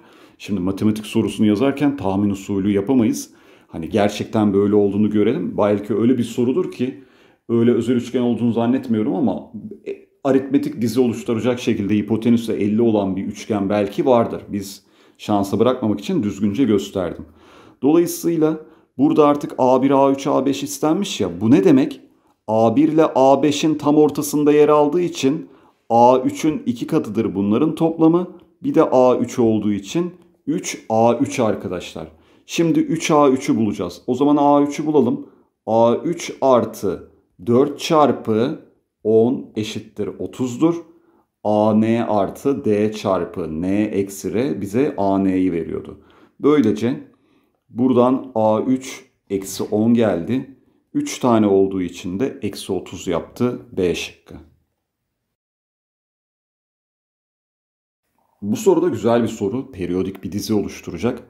Şimdi matematik sorusunu yazarken tahmin usulü yapamayız. Hani gerçekten böyle olduğunu görelim. Belki öyle bir sorudur ki öyle özel üçgen olduğunu zannetmiyorum ama e, aritmetik dizi oluşturacak şekilde hipotenüsle 50 olan bir üçgen belki vardır. Biz şansa bırakmamak için düzgünce gösterdim. Dolayısıyla burada artık A1, A3, A5 istenmiş ya. Bu ne demek? A1 ile A5'in tam ortasında yer aldığı için A3'ün iki katıdır bunların toplamı. Bir de A3 olduğu için 3A3 arkadaşlar. Şimdi 3A3'ü bulacağız. O zaman A3'ü bulalım. A3 artı 4 çarpı 10 eşittir 30'dur. AN artı D çarpı N eksi R bize AN'yi veriyordu. Böylece buradan A3 eksi 10 geldi. 3 tane olduğu için de eksi 30 yaptı B şıkkı. Bu soru da güzel bir soru. Periyodik bir dizi oluşturacak.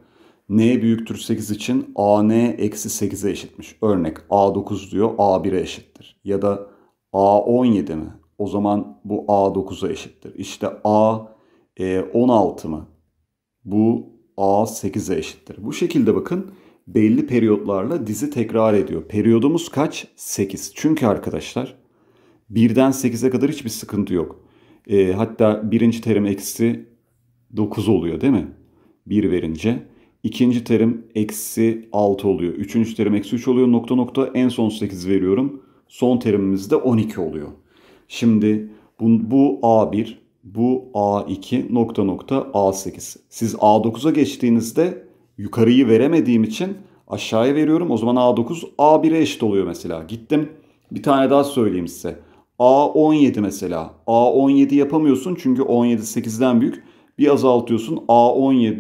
N büyüktür 8 için AN eksi 8'e eşitmiş. Örnek A9 diyor A1'e eşittir. Ya da A17 mi? O zaman bu A9'a eşittir. İşte A16 e, mı? Bu A8'e eşittir. Bu şekilde bakın belli periyotlarla dizi tekrar ediyor. Periyodumuz kaç? 8. Çünkü arkadaşlar 1'den 8'e kadar hiçbir sıkıntı yok. E, hatta birinci terim eksi 9 oluyor değil mi? 1 verince. ikinci terim eksi 6 oluyor. Üçüncü terim eksi 3 oluyor. Nokta nokta en son 8 veriyorum. Son terimimiz de 12 oluyor. Şimdi bu, bu A1, bu A2 nokta nokta A8. Siz A9'a geçtiğinizde yukarıyı veremediğim için aşağıya veriyorum. O zaman A9 A1'e eşit oluyor mesela. Gittim bir tane daha söyleyeyim size. A17 mesela. A17 yapamıyorsun çünkü 17 8'den büyük. Bir azaltıyorsun a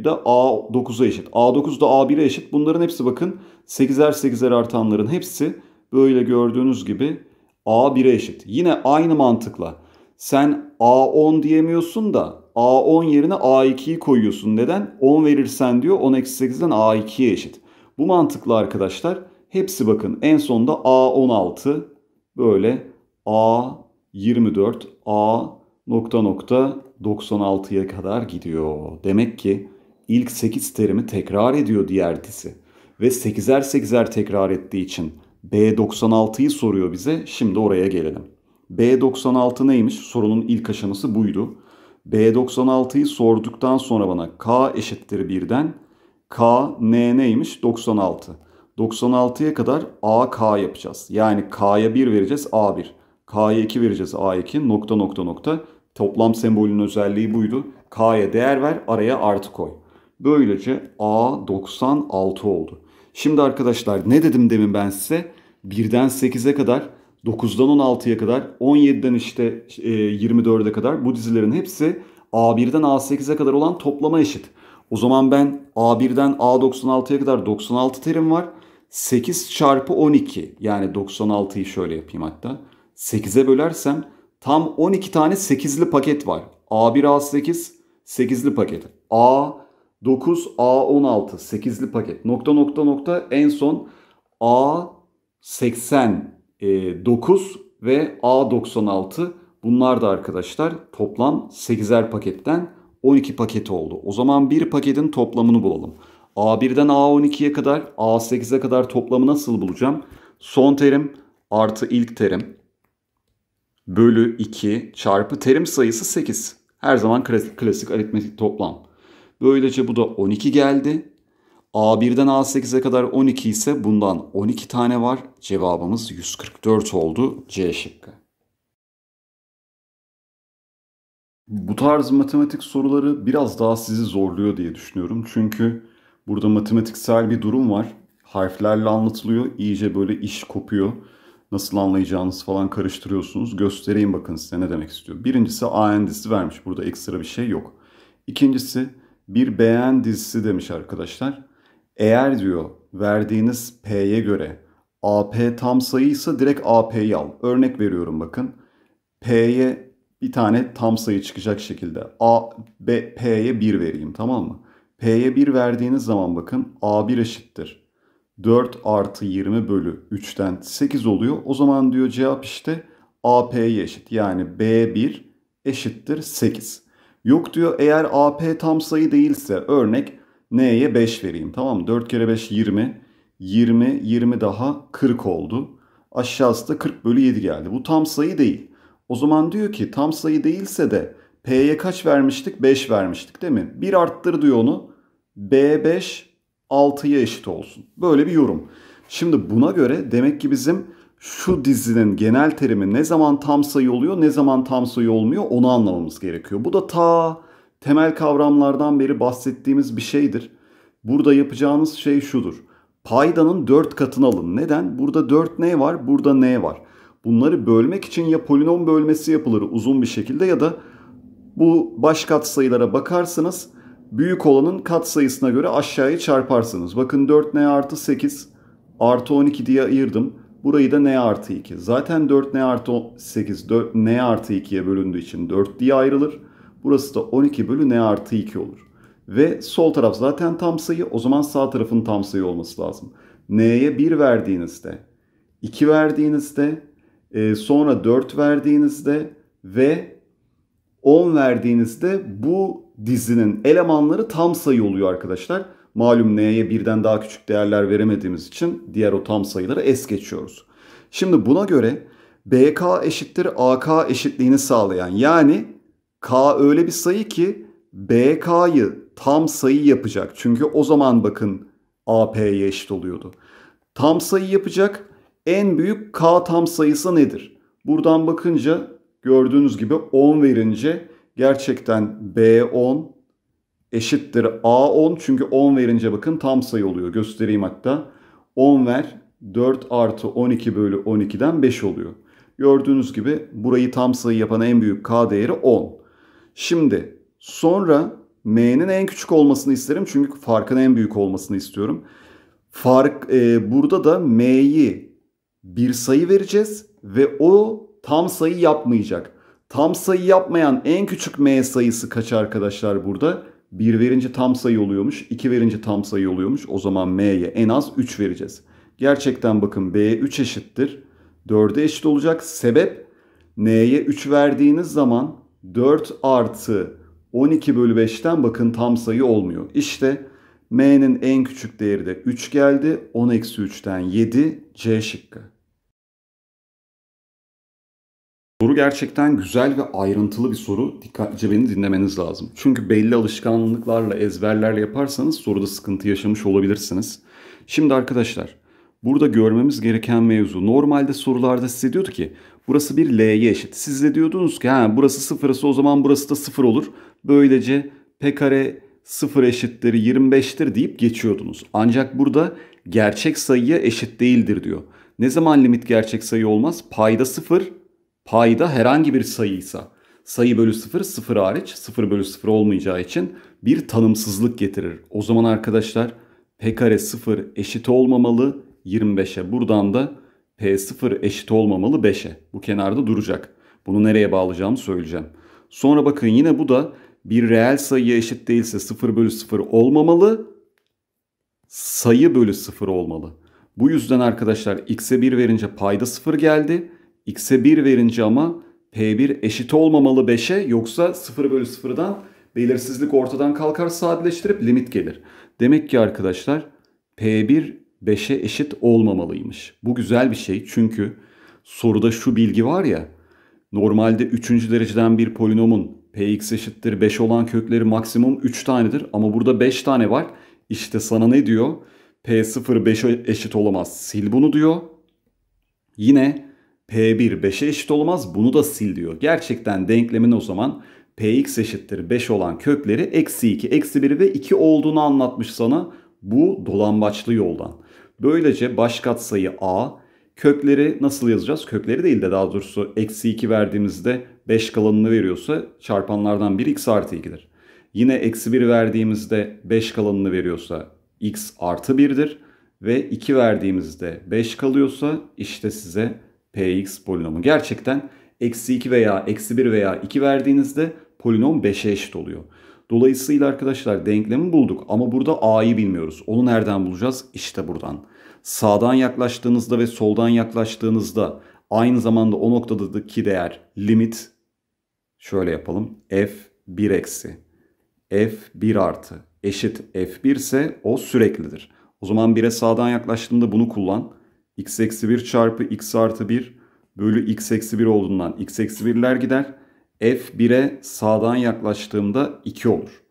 de A9'a eşit. A9 da A1'e eşit. Bunların hepsi bakın 8'er 8'er artanların hepsi böyle gördüğünüz gibi A1'e eşit. Yine aynı mantıkla sen A10 diyemiyorsun da A10 yerine A2'yi koyuyorsun. Neden? 10 verirsen diyor 10 eksi 8'den A2'ye eşit. Bu mantıkla arkadaşlar hepsi bakın en sonda A16 böyle A24 A nokta nokta 96'ya kadar gidiyor. Demek ki ilk 8 terimi tekrar ediyor diğer dizi. Ve 8'er 8'er tekrar ettiği için B96'yı soruyor bize. Şimdi oraya gelelim. B96 neymiş? Sorunun ilk aşaması buydu. B96'yı sorduktan sonra bana K eşittir 1'den K N neymiş? 96. 96'ya kadar A K yapacağız. Yani K'ya 1 vereceğiz A1. K'ya 2 vereceğiz A2 nokta nokta nokta. Toplam sembolünün özelliği buydu. K'ya değer ver, araya artı koy. Böylece A 96 oldu. Şimdi arkadaşlar ne dedim demin ben size? 1'den 8'e kadar, 9'dan 16'ya kadar, 17'den işte 24'e kadar bu dizilerin hepsi A1'den A8'e kadar olan toplama eşit. O zaman ben A1'den A96'ya kadar 96 terim var. 8 çarpı 12 yani 96'yı şöyle yapayım hatta. 8'e bölersem Tam 12 tane 8'li paket var. A1A8 8'li paket. A9 A16 8'li paket. Nokta nokta nokta en son A89 e, ve A96 bunlar da arkadaşlar toplam 8'er paketten 12 paket oldu. O zaman bir paketin toplamını bulalım. A1'den A12'ye kadar A8'e kadar toplamı nasıl bulacağım? Son terim artı ilk terim bölü 2 çarpı terim sayısı 8. Her zaman klasik, klasik aritmetik toplam. Böylece bu da 12 geldi. A1'den A8'e kadar 12 ise bundan 12 tane var. Cevabımız 144 oldu C şıkkı. Bu tarz matematik soruları biraz daha sizi zorluyor diye düşünüyorum. Çünkü burada matematiksel bir durum var. Harflerle anlatılıyor. İyice böyle iş kopuyor nasıl anlayacağınız falan karıştırıyorsunuz. Göstereyim bakın size ne demek istiyor. Birincisi AN dizisi vermiş. Burada ekstra bir şey yok. İkincisi bir beğen dizisi demiş arkadaşlar. Eğer diyor verdiğiniz P'ye göre AP tam sayıysa direkt AP'yi al. Örnek veriyorum bakın. P'ye bir tane tam sayı çıkacak şekilde. A, B, P'ye 1 vereyim tamam mı? P'ye 1 verdiğiniz zaman bakın A1 eşittir. 4 artı 20 bölü 3'ten 8 oluyor. O zaman diyor cevap işte AP'ye eşit. Yani B1 eşittir 8. Yok diyor eğer AP tam sayı değilse örnek N'ye 5 vereyim. Tamam mı? 4 kere 5 20. 20, 20 daha 40 oldu. Aşağısı da 40 bölü 7 geldi. Bu tam sayı değil. O zaman diyor ki tam sayı değilse de P'ye kaç vermiştik? 5 vermiştik değil mi? 1 arttır diyor onu. B5 6'ya eşit olsun. Böyle bir yorum. Şimdi buna göre demek ki bizim şu dizinin genel terimi ne zaman tam sayı oluyor ne zaman tam sayı olmuyor onu anlamamız gerekiyor. Bu da ta temel kavramlardan beri bahsettiğimiz bir şeydir. Burada yapacağınız şey şudur. Paydanın 4 katını alın. Neden? Burada 4 ne var? Burada ne var? Bunları bölmek için ya polinom bölmesi yapılır uzun bir şekilde ya da bu baş katsayılara bakarsınız büyük olanın kat sayısına göre aşağıya çarparsınız. Bakın 4n artı 8 artı 12 diye ayırdım. Burayı da n artı 2. Zaten 4n artı 8 4, n artı 2'ye bölündüğü için 4 diye ayrılır. Burası da 12 bölü n artı 2 olur. Ve sol taraf zaten tam sayı. O zaman sağ tarafın tam sayı olması lazım. n'ye 1 verdiğinizde, 2 verdiğinizde, e, sonra 4 verdiğinizde ve 10 verdiğinizde bu dizinin elemanları tam sayı oluyor arkadaşlar. Malum n'ye birden daha küçük değerler veremediğimiz için diğer o tam sayıları es geçiyoruz. Şimdi buna göre BK eşittir AK eşitliğini sağlayan yani K öyle bir sayı ki BK'yı tam sayı yapacak. Çünkü o zaman bakın AP'ye eşit oluyordu. Tam sayı yapacak en büyük K tam sayısı nedir? Buradan bakınca gördüğünüz gibi 10 verince gerçekten B10 eşittir A10. Çünkü 10 verince bakın tam sayı oluyor. Göstereyim hatta. 10 ver 4 artı 12 bölü 12'den 5 oluyor. Gördüğünüz gibi burayı tam sayı yapan en büyük K değeri 10. Şimdi sonra M'nin en küçük olmasını isterim. Çünkü farkın en büyük olmasını istiyorum. Fark e, Burada da M'yi bir sayı vereceğiz ve o tam sayı yapmayacak. Tam sayı yapmayan en küçük m sayısı kaç arkadaşlar burada? 1 verince tam sayı oluyormuş. 2 verince tam sayı oluyormuş. O zaman m'ye en az 3 vereceğiz. Gerçekten bakın b 3 eşittir. 4'e eşit olacak. Sebep n'ye 3 verdiğiniz zaman 4 artı 12 bölü 5'ten bakın tam sayı olmuyor. İşte m'nin en küçük değeri de 3 geldi. 10 eksi 3'ten 7 C şıkkı. gerçekten güzel ve ayrıntılı bir soru. Dikkatlice beni dinlemeniz lazım. Çünkü belli alışkanlıklarla, ezberlerle yaparsanız soruda sıkıntı yaşamış olabilirsiniz. Şimdi arkadaşlar, burada görmemiz gereken mevzu. Normalde sorularda size diyordu ki, burası bir L'ye eşit. Siz de diyordunuz ki, ha burası sıfırsa o zaman burası da sıfır olur. Böylece P kare 0 eşitleri 25'tir deyip geçiyordunuz. Ancak burada gerçek sayıya eşit değildir diyor. Ne zaman limit gerçek sayı olmaz? Payda sıfır payda herhangi bir sayıysa sayı bölü 0 0 hariç 0 bölü 0 olmayacağı için bir tanımsızlık getirir. O zaman arkadaşlar p kare 0 eşit olmamalı 25'e. Buradan da p0 eşit olmamalı 5'e. Bu kenarda duracak. Bunu nereye bağlayacağımı söyleyeceğim. Sonra bakın yine bu da bir reel sayıya eşit değilse 0 bölü 0 olmamalı. Sayı bölü 0 olmalı. Bu yüzden arkadaşlar x'e 1 verince payda 0 geldi x'e 1 verince ama p1 eşit olmamalı 5'e yoksa 0 bölü 0'dan belirsizlik ortadan kalkar sadeleştirip limit gelir. Demek ki arkadaşlar p1 5'e eşit olmamalıymış. Bu güzel bir şey çünkü soruda şu bilgi var ya normalde 3. dereceden bir polinomun px eşittir 5 olan kökleri maksimum 3 tanedir ama burada 5 tane var. İşte sana ne diyor? p0 5'e eşit olamaz. Sil bunu diyor. Yine P1 5'e eşit olmaz bunu da sil diyor. Gerçekten denklemin o zaman Px eşittir 5 olan kökleri eksi 2, eksi 1 ve 2 olduğunu anlatmış sana bu dolambaçlı yoldan. Böylece baş katsayı A, kökleri nasıl yazacağız? Kökleri değil de daha doğrusu eksi 2 verdiğimizde 5 kalanını veriyorsa çarpanlardan bir x artı 2'dir. Yine eksi 1 verdiğimizde 5 kalanını veriyorsa x artı 1'dir. Ve 2 verdiğimizde 5 kalıyorsa işte size px polinomu gerçekten eksi 2 veya eksi 1 veya 2 verdiğinizde polinom 5'e eşit oluyor. Dolayısıyla arkadaşlar denklemi bulduk ama burada a'yı bilmiyoruz. Onu nereden bulacağız? İşte buradan. Sağdan yaklaştığınızda ve soldan yaklaştığınızda aynı zamanda o noktadaki değer limit şöyle yapalım. f 1 eksi f 1 artı eşit f1 ise o süreklidir. O zaman 1'e sağdan yaklaştığında bunu kullan x eksi 1 çarpı x artı 1 bölü x eksi 1 olduğundan x eksi 1'ler gider. F 1'e sağdan yaklaştığımda 2 olur.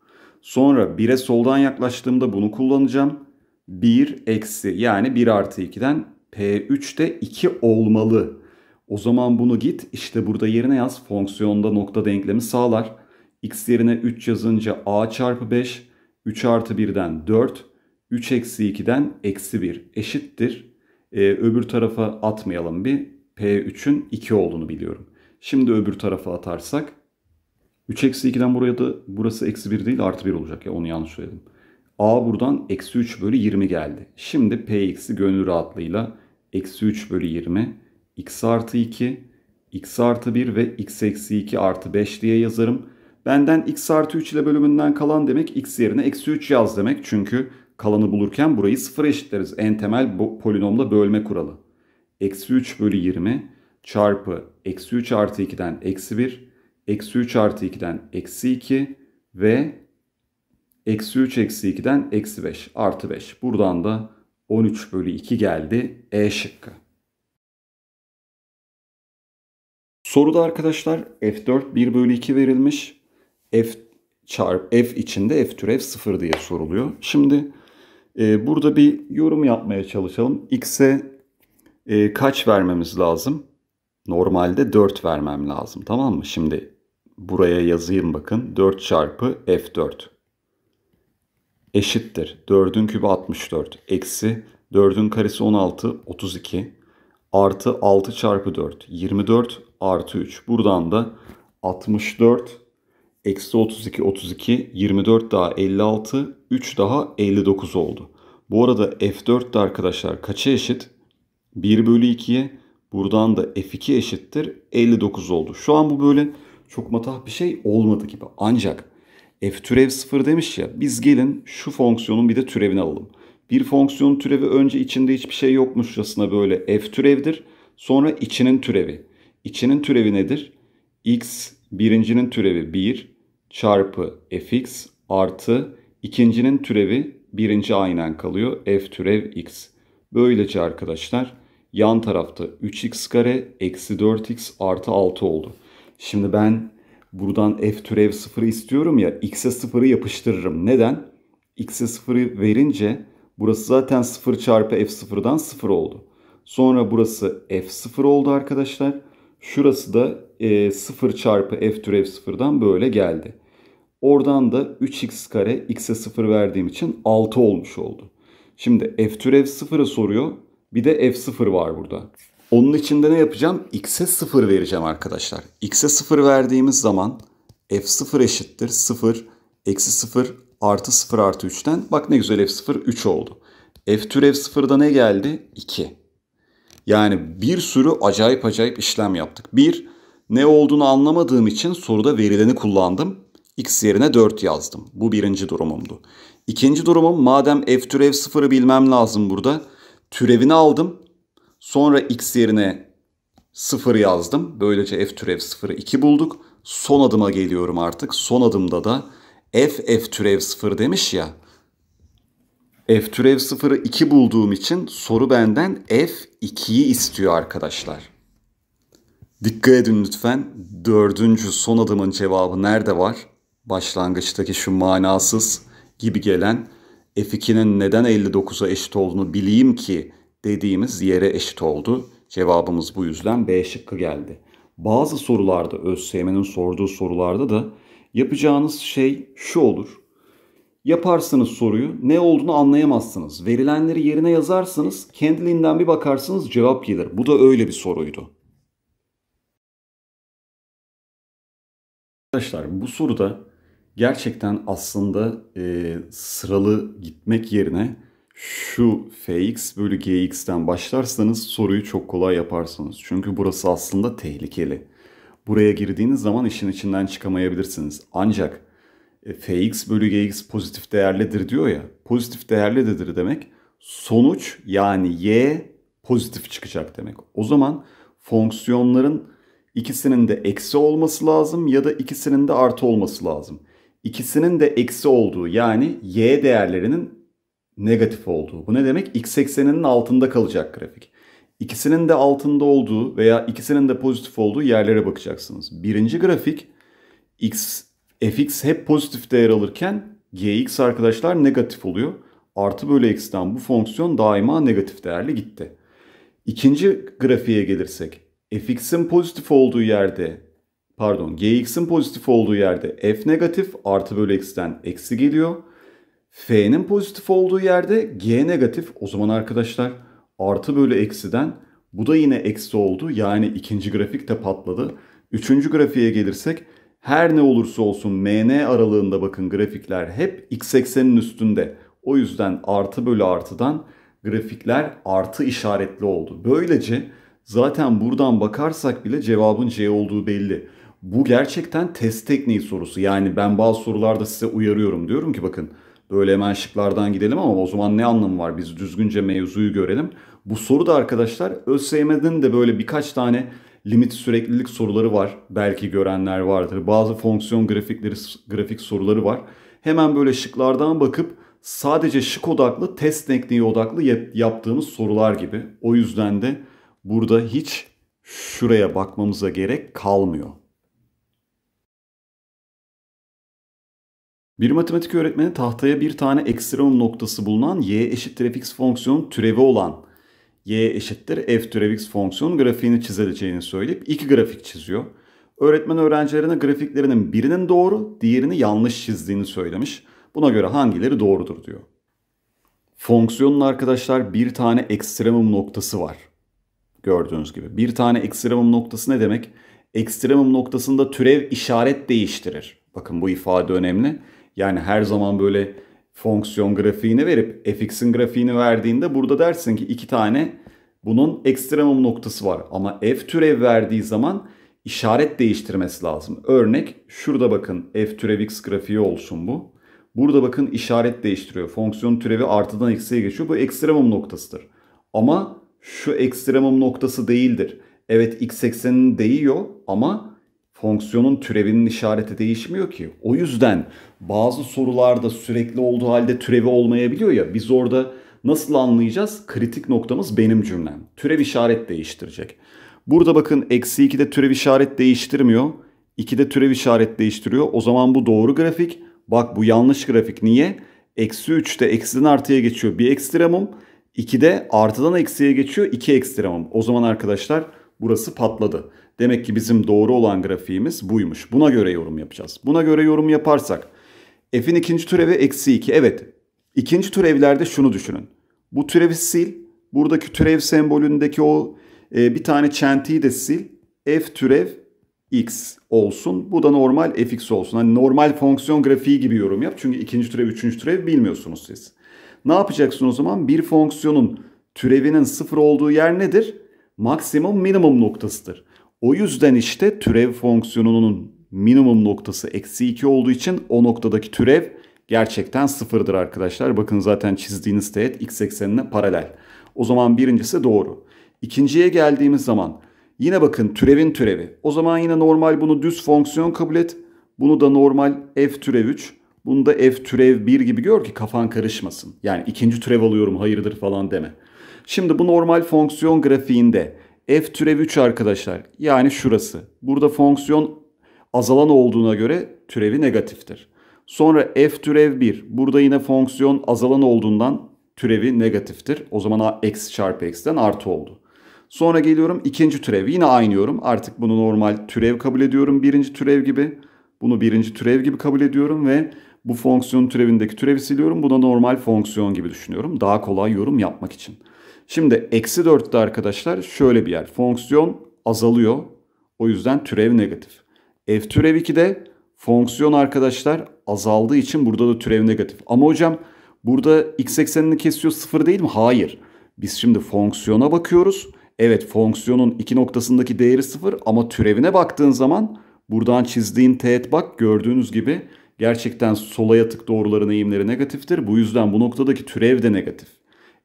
Sonra 1'e soldan yaklaştığımda bunu kullanacağım. 1 eksi yani 1 artı 2'den P3 de 2 olmalı. O zaman bunu git işte burada yerine yaz. Fonksiyonda nokta denklemi sağlar. X yerine 3 yazınca A çarpı 5. 3 artı 1'den 4. 3 eksi 2'den eksi 1 eşittir e, öbür tarafa atmayalım bir. P3'ün 2 olduğunu biliyorum. Şimdi öbür tarafa atarsak 3 eksi 2'den buraya da burası eksi 1 değil artı 1 olacak ya onu yanlış söyledim. A buradan eksi 3 bölü 20 geldi. Şimdi Px'i gönül rahatlığıyla eksi 3 bölü 20 x artı 2 x artı 1 ve x eksi 2 artı 5 diye yazarım. Benden x artı 3 ile bölümünden kalan demek x yerine eksi 3 yaz demek. Çünkü Kalanı bulurken burayı sıfır eşitleriz. En temel polinomla bölme kuralı. Eksi 3 bölü 20 çarpı eksi 3 artı 2'den eksi 1, eksi 3 artı 2'den eksi 2 ve eksi 3 eksi 2'den eksi 5 artı 5. Buradan da 13 bölü 2 geldi E şıkkı. Soruda arkadaşlar F4 1 bölü 2 verilmiş. F çarp F içinde F türev 0 diye soruluyor. Şimdi ee, burada bir yorum yapmaya çalışalım. X'e e, kaç vermemiz lazım? Normalde 4 vermem lazım tamam mı? Şimdi buraya yazayım bakın. 4 çarpı F4 eşittir. 4'ün kübü 64 eksi 4'ün karesi 16 32 artı 6 çarpı 4 24 artı 3. Buradan da 64 Eksi 32, 32, 24 daha 56, 3 daha 59 oldu. Bu arada F4 de arkadaşlar kaça eşit? 1 bölü 2'ye buradan da F2 eşittir 59 oldu. Şu an bu böyle çok matah bir şey olmadı gibi. Ancak f türev 0 demiş ya biz gelin şu fonksiyonun bir de türevini alalım. Bir fonksiyonun türevi önce içinde hiçbir şey yokmuşçasına böyle f türevdir. Sonra içinin türevi. İçinin türevi nedir? x birincinin türevi 1, çarpı fx artı ikincinin türevi birinci aynen kalıyor. f türev x. Böylece arkadaşlar yan tarafta 3x kare eksi 4x artı 6 oldu. Şimdi ben buradan f türev 0 istiyorum ya x'e 0'ı yapıştırırım. Neden? x'e 0'ı verince burası zaten 0 çarpı f0'dan 0 oldu. Sonra burası f0 oldu arkadaşlar. Şurası da e, 0 çarpı f türev 0'dan böyle geldi. Oradan da 3x kare x'e 0 verdiğim için 6 olmuş oldu. Şimdi f türev 0'ı soruyor. Bir de f0 var burada. Onun içinde ne yapacağım? x'e 0 vereceğim arkadaşlar. x'e 0 verdiğimiz zaman f0 eşittir 0 eksi 0 artı 0 artı 3'ten bak ne güzel f0 3 oldu. f türev 0'da ne geldi? 2. Yani bir sürü acayip acayip işlem yaptık. Bir, ne olduğunu anlamadığım için soruda verileni kullandım. X yerine 4 yazdım. Bu birinci durumumdu. İkinci durumum madem f türev sıfırı bilmem lazım burada. Türevini aldım. Sonra x yerine 0 yazdım. Böylece f türev 0'ı 2 bulduk. Son adıma geliyorum artık. Son adımda da f f türev sıfır demiş ya. F türev 0'ı 2 bulduğum için soru benden f 2'yi istiyor arkadaşlar. Dikkat edin lütfen. Dördüncü son adımın cevabı nerede var? başlangıçtaki şu manasız gibi gelen F2'nin neden 59'a eşit olduğunu bileyim ki dediğimiz yere eşit oldu. Cevabımız bu yüzden B şıkkı geldi. Bazı sorularda ÖSYM'nin sorduğu sorularda da yapacağınız şey şu olur. Yaparsınız soruyu ne olduğunu anlayamazsınız. Verilenleri yerine yazarsınız kendiliğinden bir bakarsınız cevap gelir. Bu da öyle bir soruydu. Arkadaşlar bu soruda gerçekten aslında e, sıralı gitmek yerine şu fx bölü gx'ten başlarsanız soruyu çok kolay yaparsınız. Çünkü burası aslında tehlikeli. Buraya girdiğiniz zaman işin içinden çıkamayabilirsiniz. Ancak e, fx bölü gx pozitif değerlidir diyor ya. Pozitif değerlidir demek sonuç yani y pozitif çıkacak demek. O zaman fonksiyonların ikisinin de eksi olması lazım ya da ikisinin de artı olması lazım ikisinin de eksi olduğu yani y değerlerinin negatif olduğu. Bu ne demek? X ekseninin altında kalacak grafik. İkisinin de altında olduğu veya ikisinin de pozitif olduğu yerlere bakacaksınız. Birinci grafik x fx hep pozitif değer alırken gx arkadaşlar negatif oluyor. Artı bölü x'ten bu fonksiyon daima negatif değerli gitti. İkinci grafiğe gelirsek fx'in pozitif olduğu yerde pardon gx'in pozitif olduğu yerde f negatif artı bölü x'ten eksi geliyor. f'nin pozitif olduğu yerde g negatif o zaman arkadaşlar artı bölü eksiden bu da yine eksi oldu. Yani ikinci grafik de patladı. Üçüncü grafiğe gelirsek her ne olursa olsun mn aralığında bakın grafikler hep x eksenin üstünde. O yüzden artı bölü artıdan grafikler artı işaretli oldu. Böylece zaten buradan bakarsak bile cevabın C olduğu belli bu gerçekten test tekniği sorusu. Yani ben bazı sorularda size uyarıyorum. Diyorum ki bakın böyle hemen şıklardan gidelim ama o zaman ne anlamı var? Biz düzgünce mevzuyu görelim. Bu soru da arkadaşlar ÖSYM'den de böyle birkaç tane limit süreklilik soruları var. Belki görenler vardır. Bazı fonksiyon grafikleri grafik soruları var. Hemen böyle şıklardan bakıp sadece şık odaklı, test tekniği odaklı yaptığımız sorular gibi. O yüzden de burada hiç şuraya bakmamıza gerek kalmıyor. Bir matematik öğretmeni tahtaya bir tane ekstremum noktası bulunan y eşittir fx fonksiyonun türevi olan y eşittir f türev x fonksiyonun grafiğini çizeceğini söyleyip iki grafik çiziyor. Öğretmen öğrencilerine grafiklerinin birinin doğru, diğerini yanlış çizdiğini söylemiş. Buna göre hangileri doğrudur diyor. Fonksiyonun arkadaşlar bir tane ekstremum noktası var. Gördüğünüz gibi. Bir tane ekstremum noktası ne demek? Ekstremum noktasında türev işaret değiştirir. Bakın bu ifade önemli. Yani her zaman böyle fonksiyon grafiğini verip fx'in grafiğini verdiğinde burada dersin ki iki tane bunun ekstremum noktası var. Ama f türev verdiği zaman işaret değiştirmesi lazım. Örnek şurada bakın f türev x grafiği olsun bu. Burada bakın işaret değiştiriyor. Fonksiyon türevi artıdan eksiye geçiyor. Bu ekstremum noktasıdır. Ama şu ekstremum noktası değildir. Evet x eksenini değiyor ama fonksiyonun türevinin işareti değişmiyor ki. O yüzden bazı sorularda sürekli olduğu halde türevi olmayabiliyor ya. Biz orada nasıl anlayacağız? Kritik noktamız benim cümlem. Türev işaret değiştirecek. Burada bakın eksi 2'de türev işaret değiştirmiyor. 2'de türev işaret değiştiriyor. O zaman bu doğru grafik. Bak bu yanlış grafik. Niye? Eksi 3'te eksiden artıya geçiyor bir ekstremum. 2'de artıdan eksiye geçiyor iki ekstremum. O zaman arkadaşlar burası patladı. Demek ki bizim doğru olan grafiğimiz buymuş. Buna göre yorum yapacağız. Buna göre yorum yaparsak f'in ikinci türevi eksi 2. Evet ikinci türevlerde şunu düşünün. Bu türevi sil. Buradaki türev sembolündeki o e, bir tane çentiyi de sil. f türev x olsun. Bu da normal fx olsun. Hani normal fonksiyon grafiği gibi yorum yap. Çünkü ikinci türev, üçüncü türev bilmiyorsunuz siz. Ne yapacaksınız o zaman? Bir fonksiyonun türevinin sıfır olduğu yer nedir? Maksimum minimum noktasıdır. O yüzden işte türev fonksiyonunun minimum noktası eksi 2 olduğu için o noktadaki türev gerçekten sıfırdır arkadaşlar. Bakın zaten çizdiğiniz teğet x eksenine paralel. O zaman birincisi doğru. İkinciye geldiğimiz zaman yine bakın türevin türevi. O zaman yine normal bunu düz fonksiyon kabul et. Bunu da normal f türev 3. Bunu da f türev 1 gibi gör ki kafan karışmasın. Yani ikinci türev alıyorum hayırdır falan deme. Şimdi bu normal fonksiyon grafiğinde f türev 3 arkadaşlar. Yani şurası. Burada fonksiyon azalan olduğuna göre türevi negatiftir. Sonra f türev 1. Burada yine fonksiyon azalan olduğundan türevi negatiftir. O zaman a eksi çarpı x'ten artı oldu. Sonra geliyorum ikinci türev. Yine aynı yorum. Artık bunu normal türev kabul ediyorum birinci türev gibi. Bunu birinci türev gibi kabul ediyorum ve bu fonksiyonun türevindeki türevi siliyorum. Buna normal fonksiyon gibi düşünüyorum. Daha kolay yorum yapmak için. Şimdi eksi 4'te arkadaşlar şöyle bir yer. Fonksiyon azalıyor. O yüzden türev negatif. F türev 2'de fonksiyon arkadaşlar azaldığı için burada da türev negatif. Ama hocam burada x eksenini kesiyor sıfır değil mi? Hayır. Biz şimdi fonksiyona bakıyoruz. Evet fonksiyonun iki noktasındaki değeri sıfır ama türevine baktığın zaman buradan çizdiğin teğet bak gördüğünüz gibi gerçekten sola yatık doğruların eğimleri negatiftir. Bu yüzden bu noktadaki türev de negatif.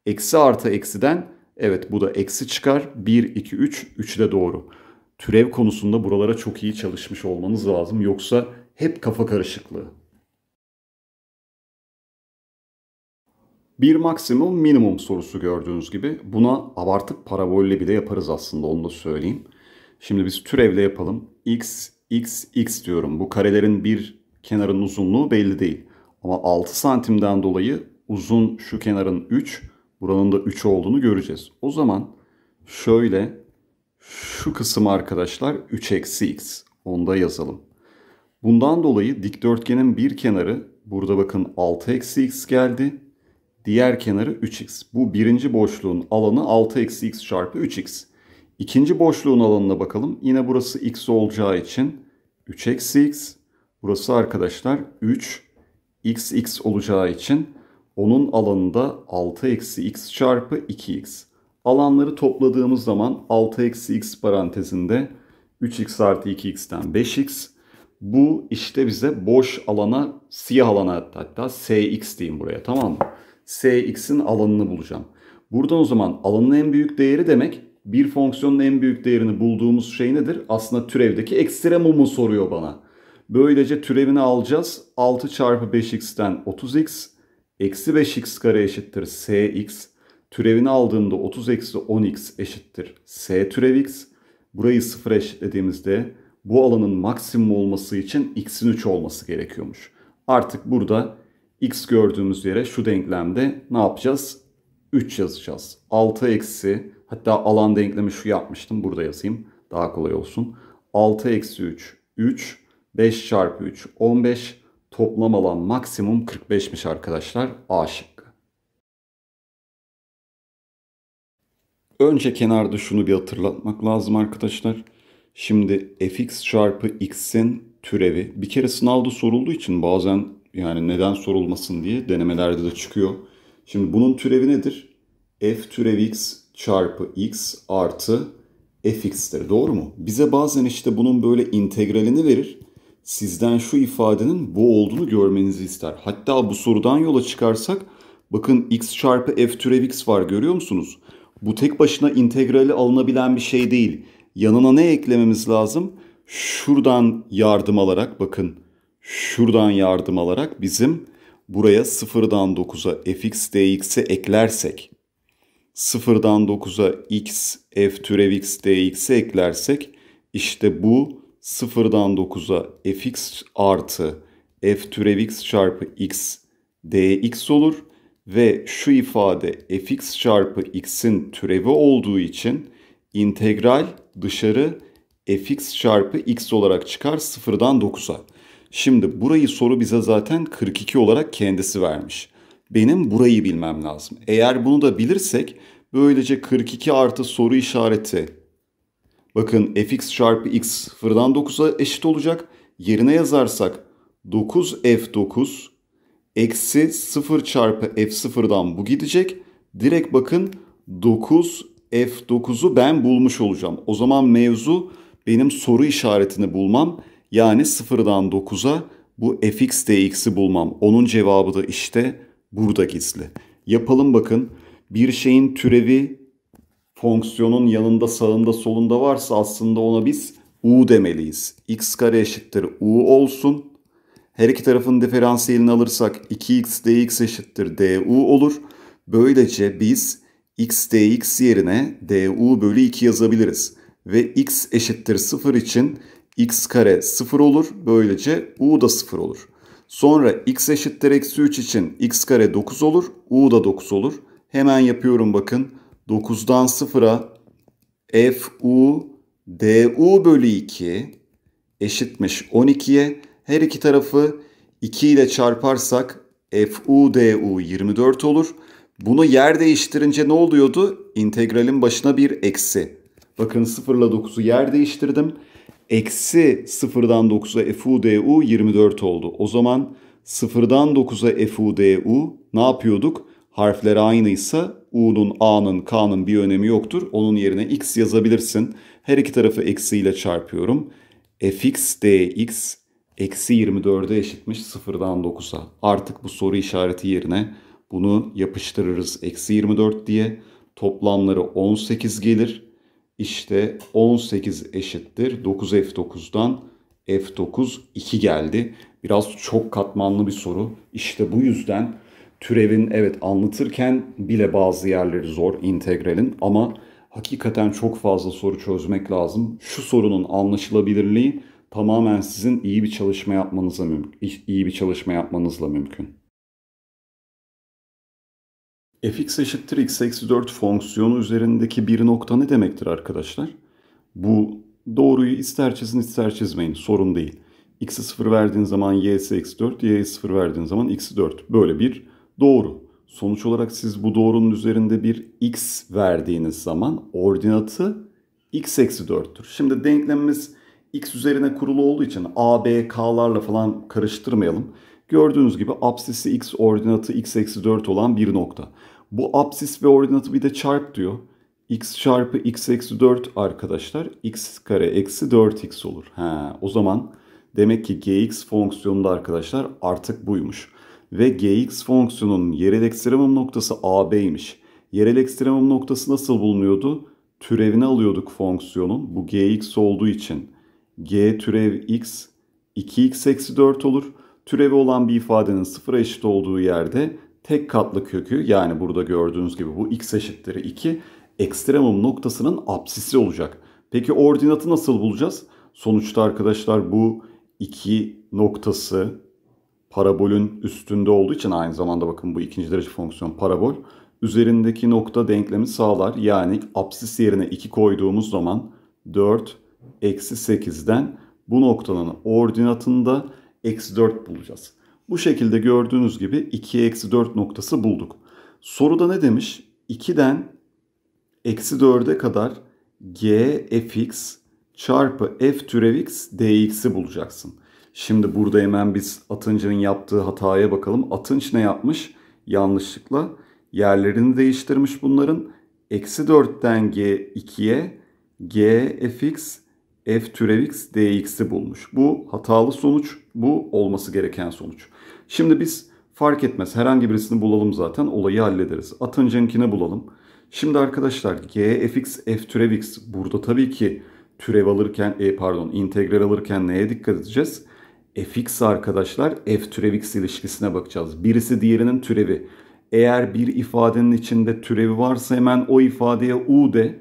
Eksi artı eksiden evet bu da eksi çıkar. 1, 2, 3. 3 de doğru. Türev konusunda buralara çok iyi çalışmış olmanız lazım. Yoksa hep kafa karışıklığı. Bir maksimum minimum sorusu gördüğünüz gibi. Buna abartık parabolle bile yaparız aslında onu da söyleyeyim. Şimdi biz türevle yapalım. X, X, X diyorum. Bu karelerin bir kenarın uzunluğu belli değil. Ama 6 santimden dolayı uzun şu kenarın 3, Buranın da 3 olduğunu göreceğiz. O zaman şöyle şu kısım arkadaşlar 3 eksi x. Onda yazalım. Bundan dolayı dikdörtgenin bir kenarı burada bakın 6 eksi x geldi. Diğer kenarı 3x. Bu birinci boşluğun alanı 6 eksi x çarpı 3x. İkinci boşluğun alanına bakalım. Yine burası x olacağı için 3 eksi x. Burası arkadaşlar 3 x x olacağı için onun alanında 6 eksi x çarpı 2x. Alanları topladığımız zaman 6 eksi x parantezinde 3x artı 2x'ten 5x. Bu işte bize boş alana, siyah alana hatta Cx diyeyim buraya tamam mı? Cx'in alanını bulacağım. Buradan o zaman alanın en büyük değeri demek bir fonksiyonun en büyük değerini bulduğumuz şey nedir? Aslında türevdeki ekstremumu soruyor bana. Böylece türevini alacağız. 6 çarpı 5x'ten 30x Eksi 5x kare eşittir sx. Türevini aldığında 30 eksi 10x eşittir s türev x. Burayı sıfır eşitlediğimizde bu alanın maksimum olması için x'in 3 olması gerekiyormuş. Artık burada x gördüğümüz yere şu denklemde ne yapacağız? 3 yazacağız. 6 eksi hatta alan denklemi şu yapmıştım burada yazayım daha kolay olsun. 6 eksi 3 3 5 çarpı 3 15 Toplam alan maksimum 45'miş arkadaşlar. A şıkkı. Önce kenarda şunu bir hatırlatmak lazım arkadaşlar. Şimdi fx çarpı x'in türevi. Bir kere sınavda sorulduğu için bazen yani neden sorulmasın diye denemelerde de çıkıyor. Şimdi bunun türevi nedir? f türevi x çarpı x artı fx'tir. Doğru mu? Bize bazen işte bunun böyle integralini verir sizden şu ifadenin bu olduğunu görmenizi ister. Hatta bu sorudan yola çıkarsak bakın x çarpı f türev x var görüyor musunuz? Bu tek başına integrali alınabilen bir şey değil. Yanına ne eklememiz lazım? Şuradan yardım alarak bakın şuradan yardım alarak bizim buraya 0'dan 9'a fx dx'i eklersek 0'dan 9'a x f türev x dx'i eklersek işte bu 0'dan 9'a fx artı f türev x çarpı x dx olur. Ve şu ifade fx çarpı x'in türevi olduğu için integral dışarı fx çarpı x olarak çıkar 0'dan 9'a. Şimdi burayı soru bize zaten 42 olarak kendisi vermiş. Benim burayı bilmem lazım. Eğer bunu da bilirsek böylece 42 artı soru işareti Bakın fx çarpı x 0'dan 9'a eşit olacak. Yerine yazarsak 9f9 eksi 0 çarpı f0'dan bu gidecek. Direkt bakın 9f9'u ben bulmuş olacağım. O zaman mevzu benim soru işaretini bulmam. Yani 0'dan 9'a bu fx dx'i bulmam. Onun cevabı da işte burada gizli. Yapalım bakın. Bir şeyin türevi fonksiyonun yanında sağında solunda varsa aslında ona biz u demeliyiz. x kare eşittir u olsun. Her iki tarafın diferansiyelini alırsak 2x dx eşittir du olur. Böylece biz x dx yerine du bölü 2 yazabiliriz. Ve x eşittir 0 için x kare 0 olur. Böylece u da 0 olur. Sonra x eşittir eksi 3 için x kare 9 olur. u da 9 olur. Hemen yapıyorum bakın. 9'dan 0'a f u d u bölü 2 eşitmiş 12'ye. Her iki tarafı 2 ile çarparsak f u d u 24 olur. Bunu yer değiştirince ne oluyordu? İntegralin başına bir eksi. Bakın 0 ile 9'u yer değiştirdim. Eksi 0'dan 9'a fu du 24 oldu. O zaman 0'dan 9'a fu du ne yapıyorduk? Harfler aynıysa U'nun, A'nın, K'nın bir önemi yoktur. Onun yerine X yazabilirsin. Her iki tarafı eksiyle çarpıyorum. fx dx eksi 24'e eşitmiş 0'dan 9'a. Artık bu soru işareti yerine bunu yapıştırırız eksi 24 diye. Toplamları 18 gelir. İşte 18 eşittir 9f9'dan f9 2 geldi. Biraz çok katmanlı bir soru. İşte bu yüzden türevin evet anlatırken bile bazı yerleri zor integralin ama hakikaten çok fazla soru çözmek lazım. Şu sorunun anlaşılabilirliği tamamen sizin iyi bir çalışma yapmanıza mümkün, iyi bir çalışma yapmanızla mümkün. fx eşittir x eksi 4 fonksiyonu üzerindeki bir nokta ne demektir arkadaşlar? Bu doğruyu ister çizin ister çizmeyin sorun değil. x'e 0 verdiğin zaman y'si eksi 4, y'ye 0 verdiğin zaman x'i 4. Böyle bir doğru. Sonuç olarak siz bu doğrunun üzerinde bir x verdiğiniz zaman ordinatı x eksi 4'tür. Şimdi denklemimiz x üzerine kurulu olduğu için a, b, k'larla falan karıştırmayalım. Gördüğünüz gibi absisi x ordinatı x eksi 4 olan bir nokta. Bu absis ve ordinatı bir de çarp diyor. x çarpı x eksi 4 arkadaşlar x kare eksi 4x olur. He, o zaman demek ki gx fonksiyonunda arkadaşlar artık buymuş ve gx fonksiyonunun yerel ekstremum noktası ab'ymiş. Yerel ekstremum noktası nasıl bulunuyordu? Türevini alıyorduk fonksiyonun. Bu gx olduğu için g türev x 2x eksi 4 olur. Türevi olan bir ifadenin sıfıra eşit olduğu yerde tek katlı kökü yani burada gördüğünüz gibi bu x eşittir 2 ekstremum noktasının absisi olacak. Peki ordinatı nasıl bulacağız? Sonuçta arkadaşlar bu 2 noktası parabolün üstünde olduğu için aynı zamanda bakın bu ikinci derece fonksiyon parabol üzerindeki nokta denklemi sağlar. Yani apsis yerine 2 koyduğumuz zaman 4 eksi 8'den bu noktanın ordinatında eksi 4 bulacağız. Bu şekilde gördüğünüz gibi 2 eksi 4 noktası bulduk. Soruda ne demiş? 2'den eksi 4'e kadar g fx çarpı f türev x dx'i bulacaksın. Şimdi burada hemen biz Atınç'ın yaptığı hataya bakalım. Atınç ne yapmış? Yanlışlıkla yerlerini değiştirmiş bunların. Eksi 4'ten G2'ye G fx f türev x dx'i bulmuş. Bu hatalı sonuç. Bu olması gereken sonuç. Şimdi biz fark etmez herhangi birisini bulalım zaten olayı hallederiz. Atınç'ınkini bulalım. Şimdi arkadaşlar g fx f türev x burada tabii ki türev alırken e, pardon integral alırken neye dikkat edeceğiz? fx arkadaşlar f türev x ilişkisine bakacağız. Birisi diğerinin türevi. Eğer bir ifadenin içinde türevi varsa hemen o ifadeye u de.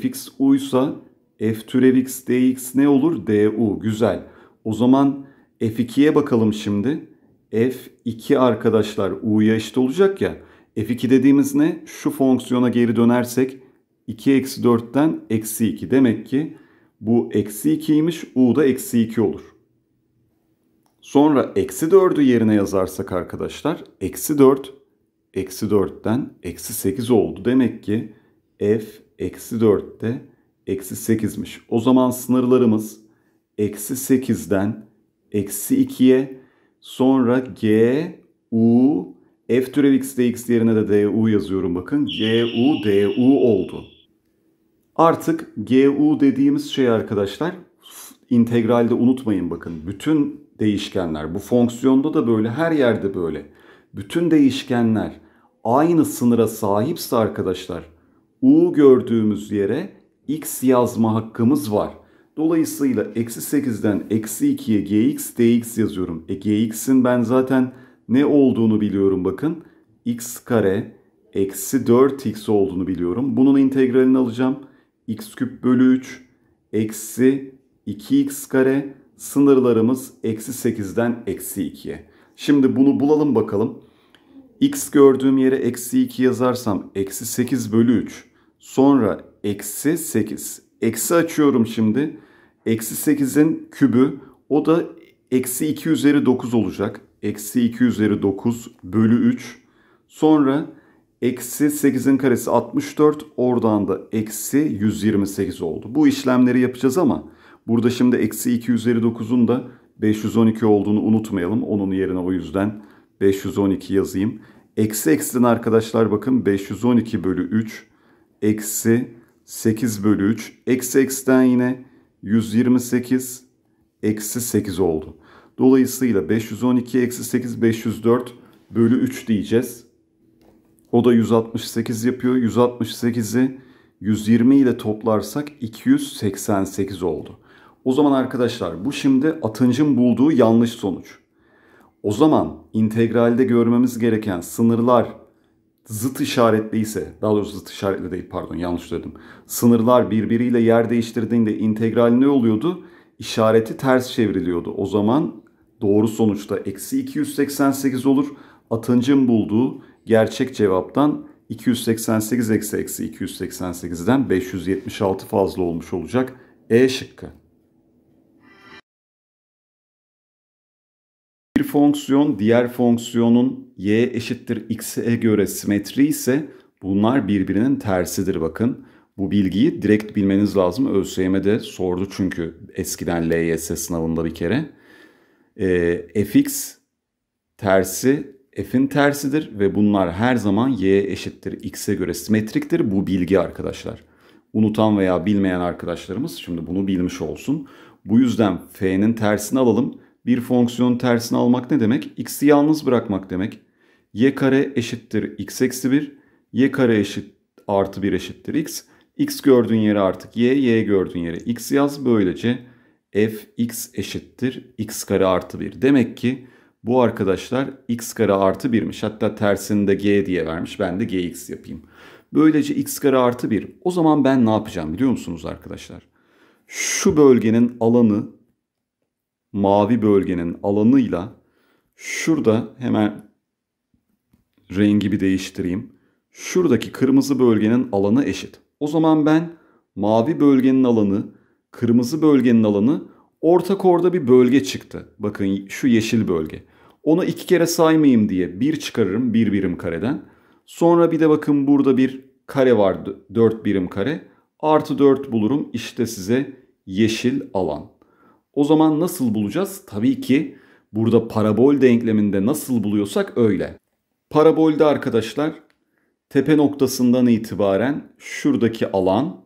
fx uysa f türev x dx ne olur? du. Güzel. O zaman f2'ye bakalım şimdi. f2 arkadaşlar u'ya eşit işte olacak ya. f2 dediğimiz ne? Şu fonksiyona geri dönersek 2 eksi 4'ten eksi 2. Demek ki bu eksi 2'ymiş u da eksi 2 olur. Sonra eksi 4'ü yerine yazarsak arkadaşlar eksi 4 eksi 4'ten eksi 8 oldu. Demek ki f eksi 4'te eksi 8'miş. O zaman sınırlarımız eksi 8'den eksi 2'ye sonra g u f türev x dx yerine de du yazıyorum bakın. g u du oldu. Artık g u dediğimiz şey arkadaşlar integralde unutmayın bakın. Bütün değişkenler. Bu fonksiyonda da böyle her yerde böyle. Bütün değişkenler aynı sınıra sahipse arkadaşlar u gördüğümüz yere x yazma hakkımız var. Dolayısıyla eksi 8'den eksi 2'ye gx dx yazıyorum. E gx'in ben zaten ne olduğunu biliyorum bakın. x kare eksi 4x olduğunu biliyorum. Bunun integralini alacağım. x küp bölü 3 eksi 2x kare Sınırlarımız eksi 8'den eksi 2'ye. Şimdi bunu bulalım bakalım. X gördüğüm yere eksi 2 yazarsam eksi 8 bölü 3. Sonra eksi 8. Eksi açıyorum şimdi. Eksi 8'in kübü o da eksi 2 üzeri 9 olacak. Eksi 2 üzeri 9 bölü 3. Sonra eksi 8'in karesi 64. Oradan da eksi 128 oldu. Bu işlemleri yapacağız ama Burada şimdi eksi 2 üzeri 9'un da 512 olduğunu unutmayalım. Onun yerine o yüzden 512 yazayım. Eksi eksiden arkadaşlar bakın 512 bölü 3 eksi 8 bölü 3 eksi eksiden yine 128 eksi 8 oldu. Dolayısıyla 512 eksi 8 504 bölü 3 diyeceğiz. O da 168 yapıyor. 168'i 120 ile toplarsak 288 oldu. O zaman arkadaşlar bu şimdi Atıncı'nın bulduğu yanlış sonuç. O zaman integralde görmemiz gereken sınırlar zıt işaretli ise, daha doğrusu zıt işaretli değil pardon yanlış söyledim. Sınırlar birbiriyle yer değiştirdiğinde integral ne oluyordu? İşareti ters çevriliyordu. O zaman doğru sonuçta eksi 288 olur. Atıncı'nın bulduğu gerçek cevaptan 288 eksi eksi 288'den 576 fazla olmuş olacak. E şıkkı. Bir fonksiyon diğer fonksiyonun y eşittir x'e göre simetri ise bunlar birbirinin tersidir bakın. Bu bilgiyi direkt bilmeniz lazım. ÖSYM'de sordu çünkü eskiden LYS sınavında bir kere. E, fx tersi f'in tersidir ve bunlar her zaman y eşittir x'e göre simetriktir. Bu bilgi arkadaşlar. Unutan veya bilmeyen arkadaşlarımız şimdi bunu bilmiş olsun. Bu yüzden f'nin tersini alalım. Bir fonksiyonun tersini almak ne demek? X'i yalnız bırakmak demek. Y kare eşittir x eksi 1. Y kare eşit artı 1 eşittir x. X gördüğün yere artık y, y gördüğün yere x yaz. Böylece f x eşittir x kare artı 1. Demek ki bu arkadaşlar x kare artı 1'miş. Hatta tersini de g diye vermiş. Ben de gx yapayım. Böylece x kare artı 1. O zaman ben ne yapacağım biliyor musunuz arkadaşlar? Şu bölgenin alanı mavi bölgenin alanıyla şurada hemen rengi bir değiştireyim. Şuradaki kırmızı bölgenin alanı eşit. O zaman ben mavi bölgenin alanı, kırmızı bölgenin alanı ortak orada bir bölge çıktı. Bakın şu yeşil bölge. Onu iki kere saymayayım diye bir çıkarırım bir birim kareden. Sonra bir de bakın burada bir kare var dört birim kare. Artı dört bulurum. İşte size yeşil alan. O zaman nasıl bulacağız? Tabii ki burada parabol denkleminde nasıl buluyorsak öyle. Parabolde arkadaşlar tepe noktasından itibaren şuradaki alan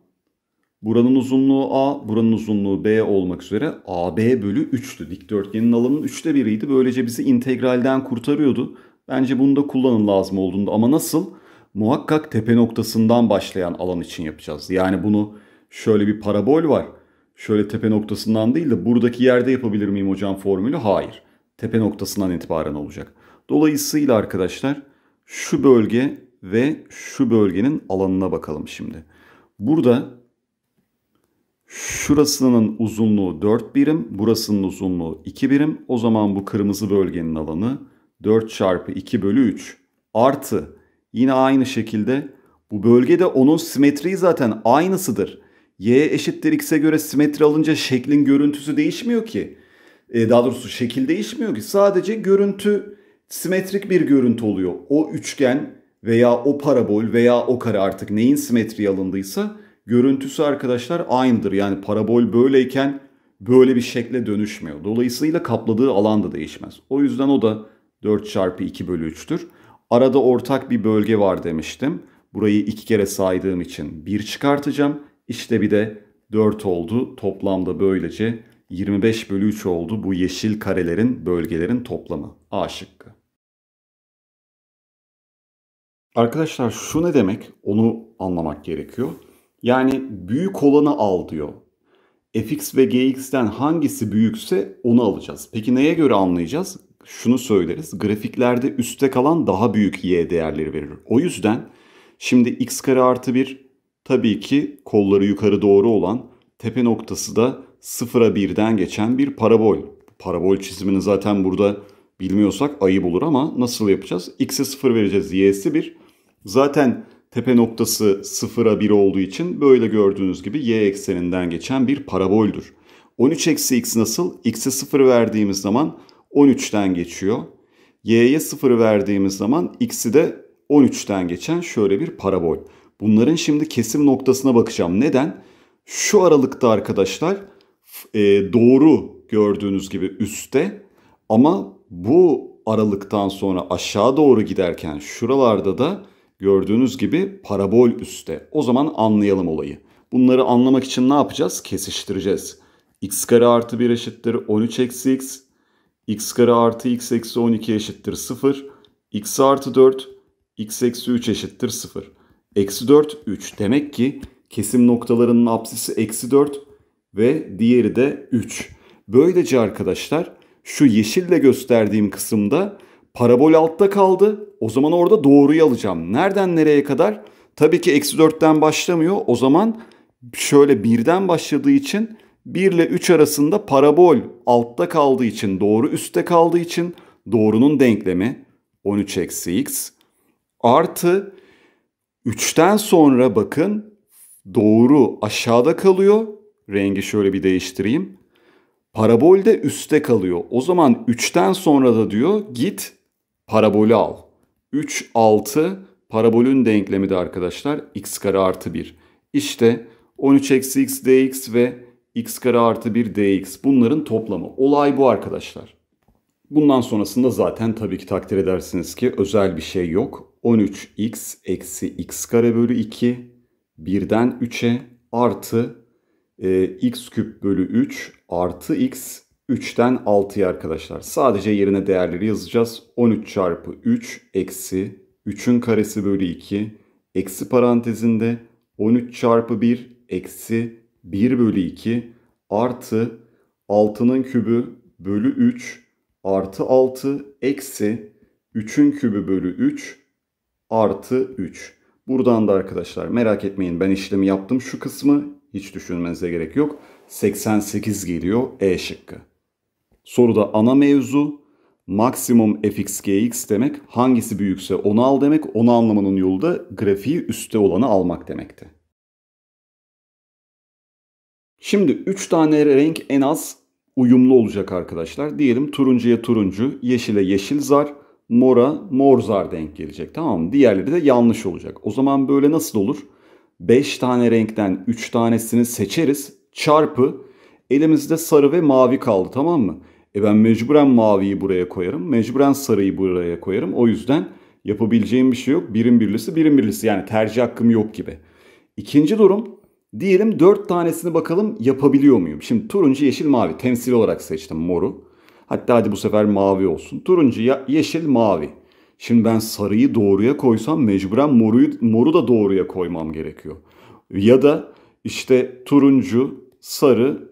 buranın uzunluğu A, buranın uzunluğu B olmak üzere AB bölü 3'tü. Dikdörtgenin alanının 3'te biriydi. Böylece bizi integralden kurtarıyordu. Bence bunu da kullanın lazım olduğunda ama nasıl? Muhakkak tepe noktasından başlayan alan için yapacağız. Yani bunu şöyle bir parabol var şöyle tepe noktasından değil de buradaki yerde yapabilir miyim hocam formülü? Hayır. Tepe noktasından itibaren olacak. Dolayısıyla arkadaşlar şu bölge ve şu bölgenin alanına bakalım şimdi. Burada şurasının uzunluğu 4 birim, burasının uzunluğu 2 birim. O zaman bu kırmızı bölgenin alanı 4 çarpı 2 bölü 3 artı yine aynı şekilde bu bölgede onun simetriği zaten aynısıdır y eşittir x'e göre simetri alınca şeklin görüntüsü değişmiyor ki. E, daha doğrusu şekil değişmiyor ki. Sadece görüntü simetrik bir görüntü oluyor. O üçgen veya o parabol veya o kare artık neyin simetri alındıysa görüntüsü arkadaşlar aynıdır. Yani parabol böyleyken böyle bir şekle dönüşmüyor. Dolayısıyla kapladığı alan da değişmez. O yüzden o da 4 çarpı 2 bölü 3'tür. Arada ortak bir bölge var demiştim. Burayı iki kere saydığım için 1 çıkartacağım. İşte bir de 4 oldu. Toplamda böylece 25 bölü 3 oldu bu yeşil karelerin, bölgelerin toplamı. A şıkkı. Arkadaşlar şu ne demek? Onu anlamak gerekiyor. Yani büyük olanı al diyor. fx ve gx'ten hangisi büyükse onu alacağız. Peki neye göre anlayacağız? Şunu söyleriz. Grafiklerde üstte kalan daha büyük y değerleri verir. O yüzden şimdi x kare artı 1 Tabii ki kolları yukarı doğru olan, tepe noktası da sıfıra birden geçen bir parabol. Parabol çizimini zaten burada bilmiyorsak ayıp olur ama nasıl yapacağız? X'e 0 vereceğiz, Y'si 1. Zaten tepe noktası sıfıra 1 olduğu için böyle gördüğünüz gibi Y ekseninden geçen bir paraboldür. 13 eksi x nasıl? X'e 0 verdiğimiz zaman 13'ten geçiyor. Y'ye 0 verdiğimiz zaman x'i de 13'ten geçen şöyle bir parabol. Bunların şimdi kesim noktasına bakacağım. Neden? Şu aralıkta arkadaşlar e, doğru gördüğünüz gibi üstte ama bu aralıktan sonra aşağı doğru giderken şuralarda da gördüğünüz gibi parabol üstte. O zaman anlayalım olayı. Bunları anlamak için ne yapacağız? Kesiştireceğiz. x kare artı 1 eşittir 13 eksi x. x kare artı x eksi 12 eşittir 0. x artı 4 x eksi 3 eşittir 0. Eksi 4, 3. Demek ki kesim noktalarının apsisi eksi 4 ve diğeri de 3. Böylece arkadaşlar şu yeşille gösterdiğim kısımda parabol altta kaldı. O zaman orada doğruyu alacağım. Nereden nereye kadar? Tabii ki eksi 4'ten başlamıyor. O zaman şöyle 1'den başladığı için 1 ile 3 arasında parabol altta kaldığı için doğru üstte kaldığı için doğrunun denklemi 13 eksi x artı 3'ten sonra bakın doğru aşağıda kalıyor. Rengi şöyle bir değiştireyim. Parabol de üstte kalıyor. O zaman 3'ten sonra da diyor git parabolü al. 3, 6 parabolün denklemi de arkadaşlar x kare artı 1. İşte 13 eksi x dx ve x kare artı 1 dx bunların toplamı. Olay bu arkadaşlar. Bundan sonrasında zaten tabii ki takdir edersiniz ki özel bir şey yok. 13x eksi x kare bölü 2 birden 3'e artı e, x küp bölü 3 artı x 3'ten 6'ya arkadaşlar. Sadece yerine değerleri yazacağız. 13 çarpı 3 eksi 3'ün karesi bölü 2 eksi parantezinde 13 çarpı 1 eksi 1 bölü 2 artı 6'nın kübü bölü 3 artı 6 eksi 3'ün kübü bölü 3 artı 3. Buradan da arkadaşlar merak etmeyin ben işlemi yaptım. Şu kısmı hiç düşünmenize gerek yok. 88 geliyor E şıkkı. Soruda ana mevzu maksimum fx gx demek hangisi büyükse onu al demek. Onu anlamanın yolu da grafiği üstte olanı almak demekti. Şimdi 3 tane renk en az uyumlu olacak arkadaşlar. Diyelim turuncuya turuncu, yeşile yeşil zar, mora morzar denk gelecek tamam mı? Diğerleri de yanlış olacak. O zaman böyle nasıl olur? 5 tane renkten 3 tanesini seçeriz çarpı elimizde sarı ve mavi kaldı tamam mı? E ben mecburen maviyi buraya koyarım. Mecburen sarıyı buraya koyarım. O yüzden yapabileceğim bir şey yok. Birim birlisi birim birlisi yani tercih hakkım yok gibi. İkinci durum diyelim 4 tanesini bakalım yapabiliyor muyum? Şimdi turuncu yeşil mavi temsil olarak seçtim moru. Hatta hadi bu sefer mavi olsun. Turuncu, ya, yeşil, mavi. Şimdi ben sarıyı doğruya koysam mecburen moruyu, moru da doğruya koymam gerekiyor. Ya da işte turuncu, sarı,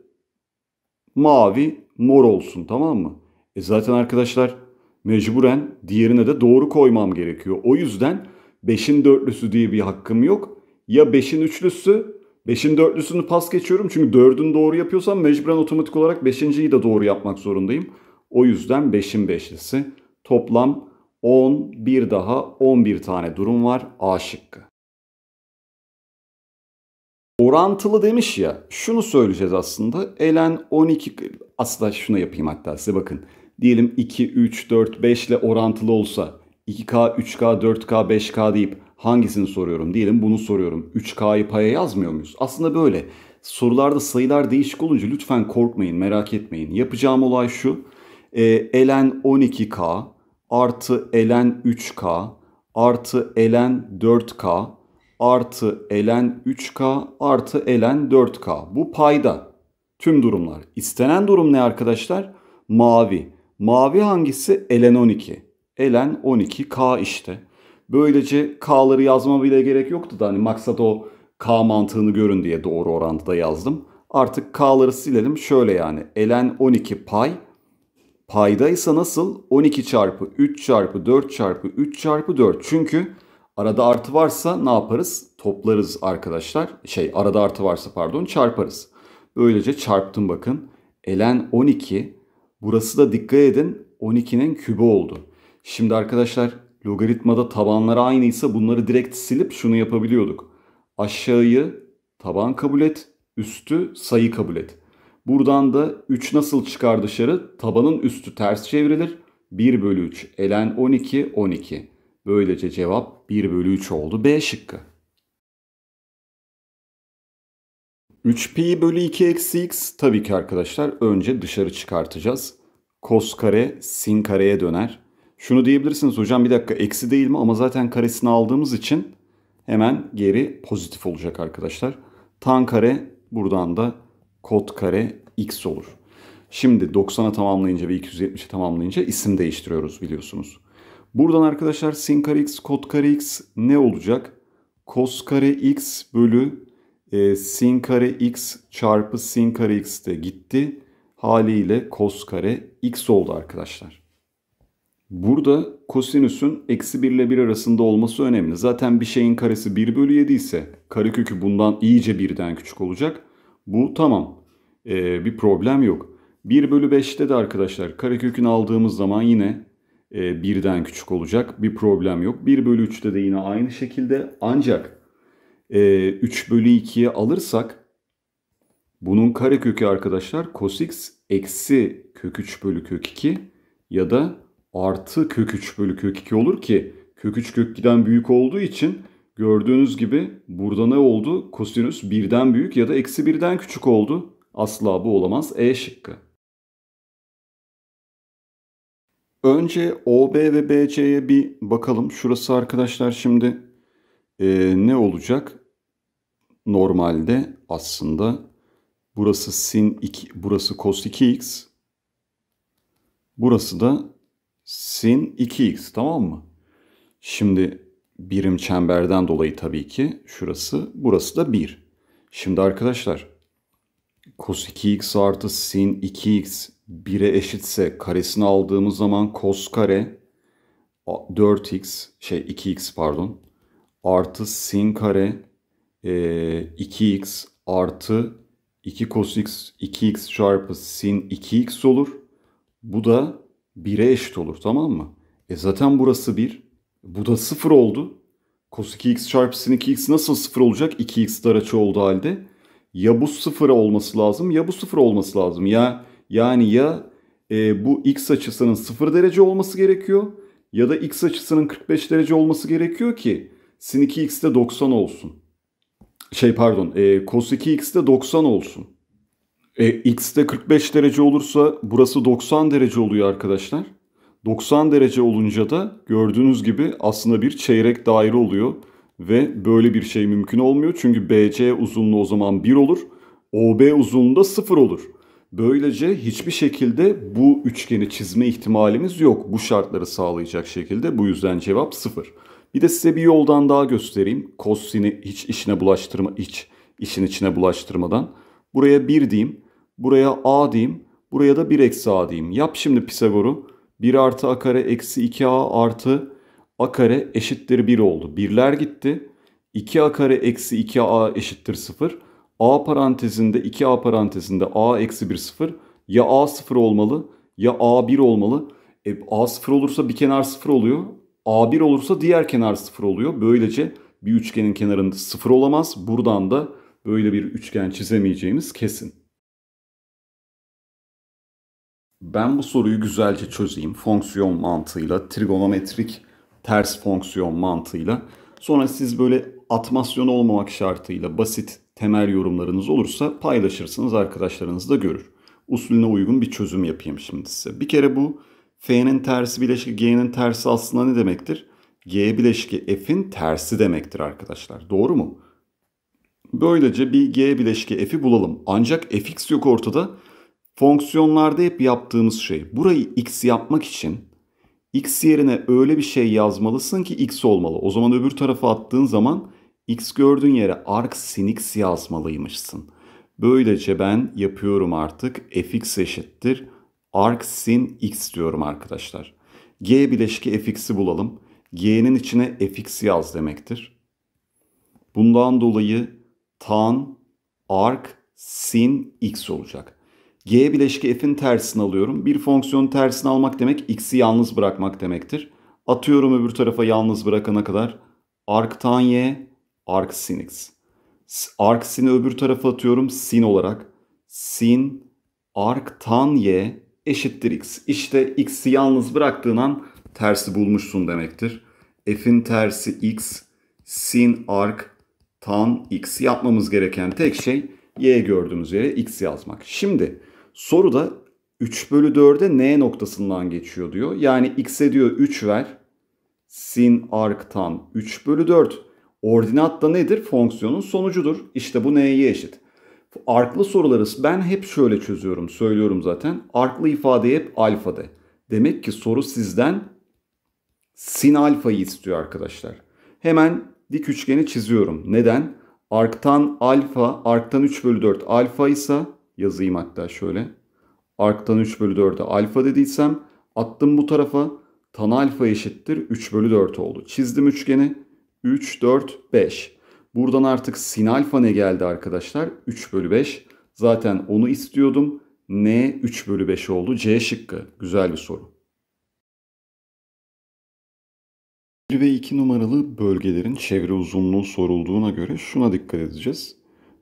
mavi, mor olsun tamam mı? E zaten arkadaşlar mecburen diğerine de doğru koymam gerekiyor. O yüzden 5'in dörtlüsü diye bir hakkım yok. Ya 5'in üçlüsü 5'in dörtlüsünü pas geçiyorum çünkü 4'ün doğru yapıyorsam mecburen otomatik olarak 5.yi de doğru yapmak zorundayım. O yüzden 5'in 5'lisi. Toplam 10, bir daha 11 tane durum var A şıkkı. Orantılı demiş ya şunu söyleyeceğiz aslında. Elen 12 aslında şunu yapayım hatta size bakın. Diyelim 2, 3, 4, 5 ile orantılı olsa 2K, 3K, 4K, 5K deyip hangisini soruyorum? Diyelim bunu soruyorum. 3K'yı paya yazmıyor muyuz? Aslında böyle. Sorularda sayılar değişik olunca lütfen korkmayın, merak etmeyin. Yapacağım olay şu e, ln 12k artı ln 3k artı ln 4k artı ln 3k artı ln 4k. Bu payda. Tüm durumlar. İstenen durum ne arkadaşlar? Mavi. Mavi hangisi? ln 12. ln 12k işte. Böylece k'ları yazma bile gerek yoktu da hani maksat o k mantığını görün diye doğru orantıda yazdım. Artık k'ları silelim. Şöyle yani ln 12 pay Payda ise nasıl? 12 çarpı 3 çarpı 4 çarpı 3 çarpı 4. Çünkü arada artı varsa ne yaparız? Toplarız arkadaşlar. Şey arada artı varsa pardon çarparız. Böylece çarptım bakın. Elen 12. Burası da dikkat edin 12'nin kübü oldu. Şimdi arkadaşlar logaritmada tabanlar aynıysa bunları direkt silip şunu yapabiliyorduk. Aşağıyı taban kabul et, üstü sayı kabul et. Buradan da 3 nasıl çıkar dışarı? Tabanın üstü ters çevrilir. 1 bölü 3 elen 12 12. Böylece cevap 1 bölü 3 oldu B şıkkı. 3pi bölü 2 eksi x tabii ki arkadaşlar önce dışarı çıkartacağız. Kos kare sin kareye döner. Şunu diyebilirsiniz hocam bir dakika eksi değil mi ama zaten karesini aldığımız için hemen geri pozitif olacak arkadaşlar. Tan kare buradan da kod kare x olur. Şimdi 90'a tamamlayınca ve 270'e tamamlayınca isim değiştiriyoruz biliyorsunuz. Buradan arkadaşlar sin kare x kod kare x ne olacak? Kos kare x bölü e, sin kare x çarpı sin kare x de gitti. Haliyle kos kare x oldu arkadaşlar. Burada kosinüsün eksi 1 ile 1 arasında olması önemli. Zaten bir şeyin karesi 1 bölü 7 ise karekökü bundan iyice birden küçük olacak. Bu tamam e, bir problem yok. 1 bölü 5'te de arkadaşlar karekökünü aldığımız zaman yine e, birden küçük olacak. Bir problem yok. 1 bölü 3'te de yine aynı şekilde. Ancak e, 3 bölü 2'ye alırsak bunun karekökü arkadaşlar cos eksi kök 3 bölü kök 2 ya da artı kök 3 bölü kök 2 olur ki kök 3 kök 2'den büyük olduğu için gördüğünüz gibi burada ne oldu? Kosinüs birden büyük ya da eksi birden küçük oldu. Asla bu olamaz. E şıkkı. Önce OB ve BC'ye bir bakalım. Şurası arkadaşlar şimdi e, ne olacak? Normalde aslında burası sin 2, burası cos 2x. Burası da sin 2x tamam mı? Şimdi birim çemberden dolayı tabii ki şurası, burası da 1. Şimdi arkadaşlar cos 2x artı sin 2x 1'e eşitse karesini aldığımız zaman cos kare 4x şey 2x pardon artı sin kare e, 2x artı 2 cos x 2x çarpı sin 2x olur. Bu da 1'e eşit olur tamam mı? E zaten burası 1. Bu da 0 oldu. Cos 2x çarpı sin 2x nasıl 0 olacak? 2x dar açı olduğu halde ya bu sıfır olması lazım ya bu sıfır olması lazım. Ya yani ya e, bu x açısının sıfır derece olması gerekiyor ya da x açısının 45 derece olması gerekiyor ki sin 2x de 90 olsun. Şey pardon e, cos 2x de 90 olsun. E, x de 45 derece olursa burası 90 derece oluyor arkadaşlar. 90 derece olunca da gördüğünüz gibi aslında bir çeyrek daire oluyor. Ve böyle bir şey mümkün olmuyor. Çünkü BC uzunluğu o zaman 1 olur. OB uzunluğu da 0 olur. Böylece hiçbir şekilde bu üçgeni çizme ihtimalimiz yok. Bu şartları sağlayacak şekilde. Bu yüzden cevap 0. Bir de size bir yoldan daha göstereyim. Kosini hiç işine bulaştırma hiç işin içine bulaştırmadan. Buraya 1 diyeyim. Buraya a diyeyim. Buraya da 1 eksi a diyeyim. Yap şimdi Pisagor'u. 1 artı a kare eksi 2a artı a kare eşittir 1 oldu. Birler gitti. 2a kare eksi 2a eşittir 0. a parantezinde 2a parantezinde a eksi 1 0. Ya a 0 olmalı ya a 1 olmalı. E, a 0 olursa bir kenar 0 oluyor. a 1 olursa diğer kenar 0 oluyor. Böylece bir üçgenin kenarında 0 olamaz. Buradan da böyle bir üçgen çizemeyeceğimiz kesin. Ben bu soruyu güzelce çözeyim. Fonksiyon mantığıyla trigonometrik ters fonksiyon mantığıyla. Sonra siz böyle atmasyon olmamak şartıyla basit temel yorumlarınız olursa paylaşırsınız arkadaşlarınız da görür. Usulüne uygun bir çözüm yapayım şimdi size. Bir kere bu F'nin tersi bileşki G'nin tersi aslında ne demektir? G bileşki F'in tersi demektir arkadaşlar. Doğru mu? Böylece bir G bileşki F'i bulalım. Ancak Fx yok ortada. Fonksiyonlarda hep yaptığımız şey. Burayı X yapmak için X yerine öyle bir şey yazmalısın ki X olmalı. O zaman öbür tarafa attığın zaman X gördüğün yere arc sin X yazmalıymışsın. Böylece ben yapıyorum artık fx eşittir arc sin x diyorum arkadaşlar. G bileşki fx'i bulalım. G'nin içine fx yaz demektir. Bundan dolayı tan arc sin x olacak. G bileşke f'in tersini alıyorum. Bir fonksiyonun tersini almak demek x'i yalnız bırakmak demektir. Atıyorum öbür tarafa yalnız bırakana kadar arc tan y arc sin x. Arc sin'i öbür tarafa atıyorum sin olarak. Sin arc tan y eşittir x. İşte x'i yalnız bıraktığın an tersi bulmuşsun demektir. F'in tersi x sin arc tan x yapmamız gereken tek şey y gördüğümüz yere x yazmak. Şimdi Soruda 3 bölü 4'e n noktasından geçiyor diyor. Yani x'e diyor 3 ver. Sin arktan 3 bölü 4. Ordinat da nedir? Fonksiyonun sonucudur. İşte bu n'ye eşit. Arklı soruları ben hep şöyle çözüyorum. Söylüyorum zaten. Arklı ifade hep alfa de. Demek ki soru sizden sin alfayı istiyor arkadaşlar. Hemen dik üçgeni çiziyorum. Neden? Arktan alfa, arktan 3 bölü 4 alfa ise yazayım hatta şöyle. Ark'tan 3 bölü 4'e alfa dediysem attım bu tarafa tan alfa eşittir 3 bölü 4 oldu. Çizdim üçgeni 3, 4, 5. Buradan artık sin alfa ne geldi arkadaşlar? 3 bölü 5. Zaten onu istiyordum. N 3 bölü 5 oldu. C şıkkı. Güzel bir soru. 1 ve 2 numaralı bölgelerin çevre uzunluğu sorulduğuna göre şuna dikkat edeceğiz.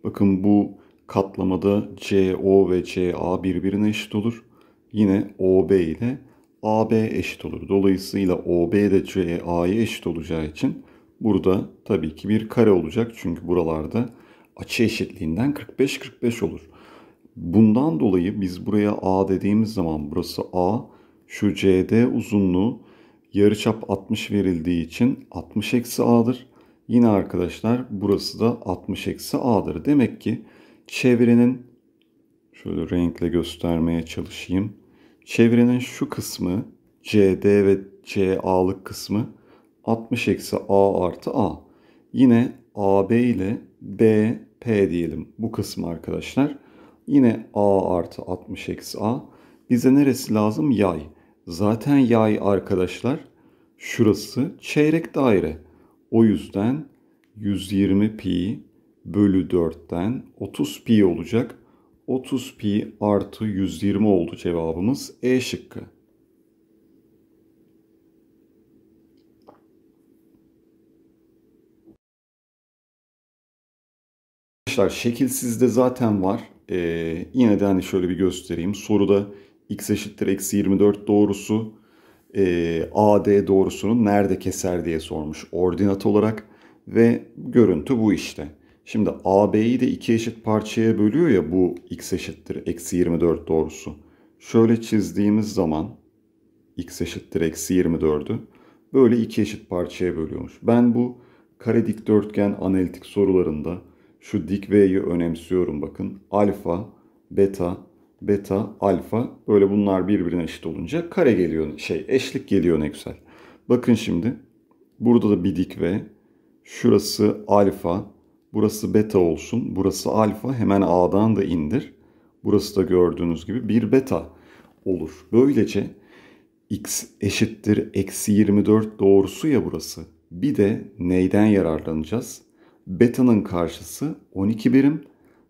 Bakın bu katlamada CO ve CA birbirine eşit olur. Yine OB ile AB eşit olur. Dolayısıyla OB de CA'ya eşit olacağı için burada tabii ki bir kare olacak. Çünkü buralarda açı eşitliğinden 45-45 olur. Bundan dolayı biz buraya A dediğimiz zaman burası A, şu CD uzunluğu yarıçap 60 verildiği için 60 eksi A'dır. Yine arkadaşlar burası da 60 eksi A'dır. Demek ki çevrenin şöyle renkle göstermeye çalışayım. Çevrenin şu kısmı CD ve CA'lık kısmı 60 eksi A artı A. Yine AB ile BP diyelim bu kısmı arkadaşlar. Yine A artı 60 eksi A. Bize neresi lazım? Yay. Zaten yay arkadaşlar şurası çeyrek daire. O yüzden 120 pi bölü 4'ten 30 pi olacak. 30 pi artı 120 oldu cevabımız E şıkkı. Arkadaşlar şekil sizde zaten var. Ee, yine de hani şöyle bir göstereyim. Soruda x eşittir eksi 24 doğrusu e, AD doğrusunu nerede keser diye sormuş ordinat olarak ve görüntü bu işte. Şimdi AB'yi de iki eşit parçaya bölüyor ya bu x eşittir eksi 24 doğrusu. Şöyle çizdiğimiz zaman x eşittir eksi 24'ü böyle iki eşit parçaya bölüyormuş. Ben bu kare dikdörtgen analitik sorularında şu dik V'yi önemsiyorum bakın. Alfa, beta, beta, alfa böyle bunlar birbirine eşit olunca kare geliyor şey eşlik geliyor ne güzel. Bakın şimdi burada da bir dik V. Şurası alfa, Burası beta olsun, burası alfa hemen A'dan da indir. Burası da gördüğünüz gibi bir beta olur. Böylece x eşittir eksi 24 doğrusu ya burası. Bir de neyden yararlanacağız? Beta'nın karşısı 12 birim.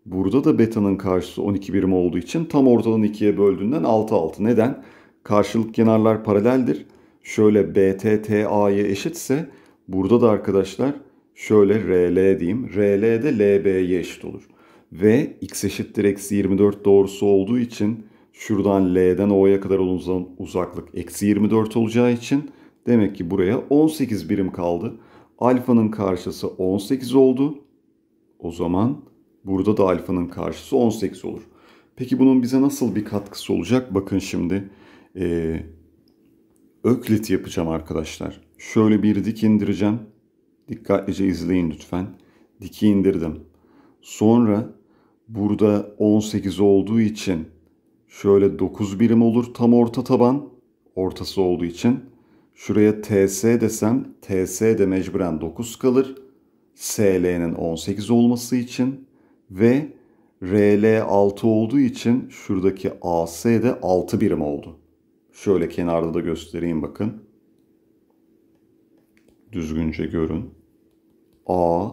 Burada da beta'nın karşısı 12 birim olduğu için tam ortadan ikiye böldüğünden 6 6. Neden? Karşılık kenarlar paraleldir. Şöyle BTTA'ya eşitse burada da arkadaşlar şöyle RL diyeyim. RL de LB'ye eşit olur. Ve x eşittir eksi 24 doğrusu olduğu için şuradan L'den O'ya kadar olan uzaklık eksi 24 olacağı için demek ki buraya 18 birim kaldı. Alfanın karşısı 18 oldu. O zaman burada da alfanın karşısı 18 olur. Peki bunun bize nasıl bir katkısı olacak? Bakın şimdi e, öklit yapacağım arkadaşlar. Şöyle bir dik indireceğim. Dikkatlice izleyin lütfen. Diki indirdim. Sonra burada 18 olduğu için şöyle 9 birim olur tam orta taban ortası olduğu için. Şuraya TS desem TS de mecburen 9 kalır. SL'nin 18 olması için ve RL 6 olduğu için şuradaki AS de 6 birim oldu. Şöyle kenarda da göstereyim bakın. Düzgünce görün. A.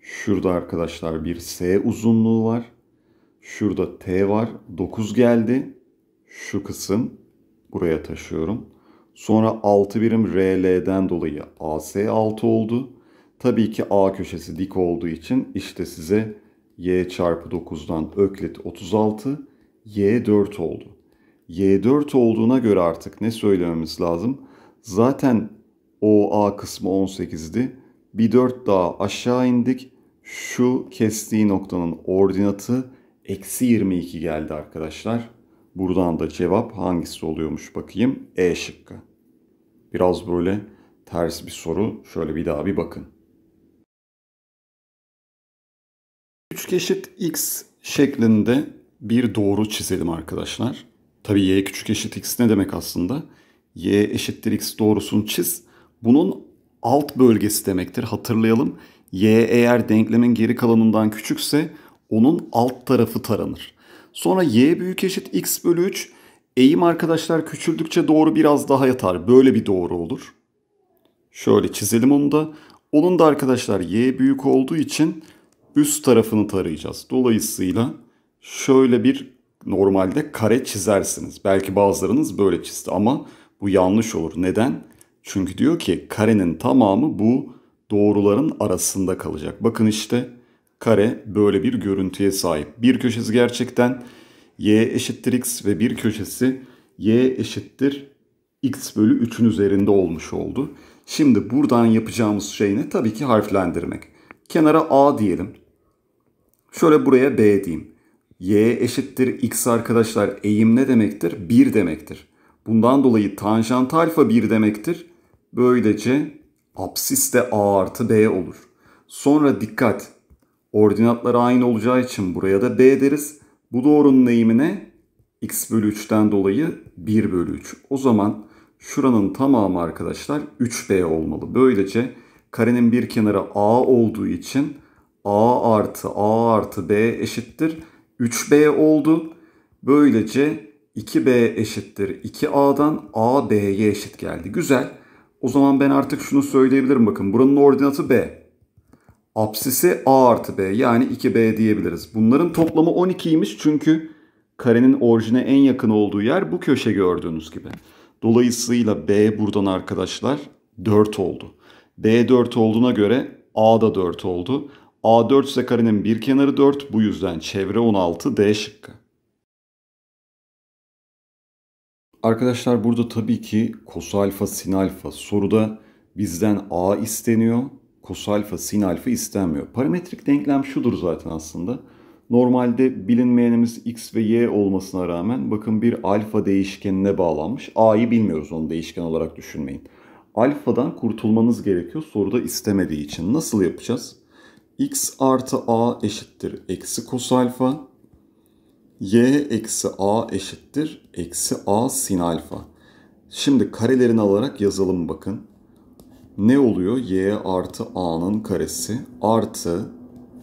Şurada arkadaşlar bir S uzunluğu var. Şurada T var. 9 geldi. Şu kısım buraya taşıyorum. Sonra 6 birim RL'den dolayı AS 6 oldu. Tabii ki A köşesi dik olduğu için işte size Y çarpı 9'dan öklit 36, Y 4 oldu. Y 4 olduğuna göre artık ne söylememiz lazım? Zaten OA kısmı 18'di bir dört daha aşağı indik. Şu kestiği noktanın ordinatı eksi 22 geldi arkadaşlar. Buradan da cevap hangisi oluyormuş bakayım. E şıkkı. Biraz böyle ters bir soru. Şöyle bir daha bir bakın. küçük eşit x şeklinde bir doğru çizelim arkadaşlar. Tabii y küçük eşit x ne demek aslında? y eşittir x doğrusunu çiz. Bunun alt bölgesi demektir. Hatırlayalım. Y eğer denklemin geri kalanından küçükse onun alt tarafı taranır. Sonra y büyük eşit x bölü 3 eğim arkadaşlar küçüldükçe doğru biraz daha yatar. Böyle bir doğru olur. Şöyle çizelim onu da. Onun da arkadaşlar y büyük olduğu için üst tarafını tarayacağız. Dolayısıyla şöyle bir normalde kare çizersiniz. Belki bazılarınız böyle çizdi ama bu yanlış olur. Neden? Çünkü diyor ki karenin tamamı bu doğruların arasında kalacak. Bakın işte kare böyle bir görüntüye sahip. Bir köşesi gerçekten y eşittir x ve bir köşesi y eşittir x bölü 3'ün üzerinde olmuş oldu. Şimdi buradan yapacağımız şey ne? Tabii ki harflendirmek. Kenara a diyelim. Şöyle buraya b diyeyim. y eşittir x arkadaşlar eğim ne demektir? 1 demektir. Bundan dolayı tanjant alfa 1 demektir. Böylece absis de a artı b olur. Sonra dikkat. Ordinatlar aynı olacağı için buraya da b deriz. Bu doğrunun eğimine x bölü 3'ten dolayı 1 bölü 3. O zaman şuranın tamamı arkadaşlar 3b olmalı. Böylece karenin bir kenarı a olduğu için a artı a artı b eşittir. 3b oldu. Böylece 2b eşittir 2a'dan a b'ye eşit geldi. Güzel. O zaman ben artık şunu söyleyebilirim bakın. Buranın ordinatı B. Apsisi A artı B yani 2B diyebiliriz. Bunların toplamı 12'ymiş çünkü karenin orijine en yakın olduğu yer bu köşe gördüğünüz gibi. Dolayısıyla B buradan arkadaşlar 4 oldu. B 4 olduğuna göre A da 4 oldu. A4 ise karenin bir kenarı 4 bu yüzden çevre 16 D şıkkı. Arkadaşlar burada tabii ki kos sin sinalfa soruda bizden a isteniyor. kos sin sinalfa istenmiyor. Parametrik denklem şudur zaten aslında. Normalde bilinmeyenimiz x ve y olmasına rağmen bakın bir alfa değişkenine bağlanmış. A'yı bilmiyoruz onu değişken olarak düşünmeyin. Alfadan kurtulmanız gerekiyor soruda istemediği için. Nasıl yapacağız? x artı a eşittir eksi kos kosalfa y eksi a eşittir. Eksi a sin alfa. Şimdi karelerini alarak yazalım bakın. Ne oluyor? y artı a'nın karesi artı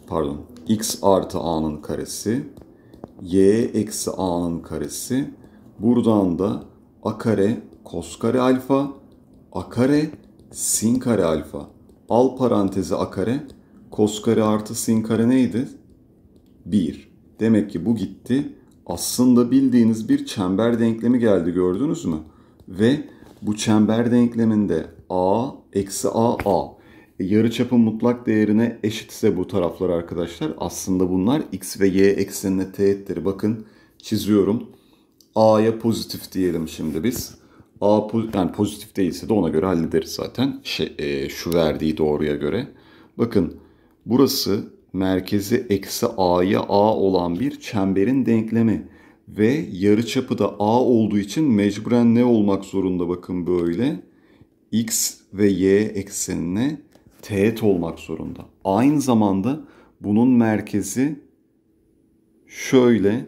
pardon x artı a'nın karesi y eksi a'nın karesi buradan da a kare kos kare alfa a kare sin kare alfa al parantezi a kare kos kare artı sin kare neydi? 1 Demek ki bu gitti. Aslında bildiğiniz bir çember denklemi geldi gördünüz mü? Ve bu çember denkleminde a eksi a a e, yarı çapın mutlak değerine eşitse bu taraflar arkadaşlar. Aslında bunlar x ve y eksenine teğettir. Bakın çiziyorum. A'ya pozitif diyelim şimdi biz. A yani pozitif değilse de ona göre hallederiz zaten. Şey, e, şu verdiği doğruya göre. Bakın burası merkezi eksi a'ya a olan bir çemberin denklemi. Ve yarıçapı da a olduğu için mecburen ne olmak zorunda bakın böyle. x ve y eksenine teğet olmak zorunda. Aynı zamanda bunun merkezi şöyle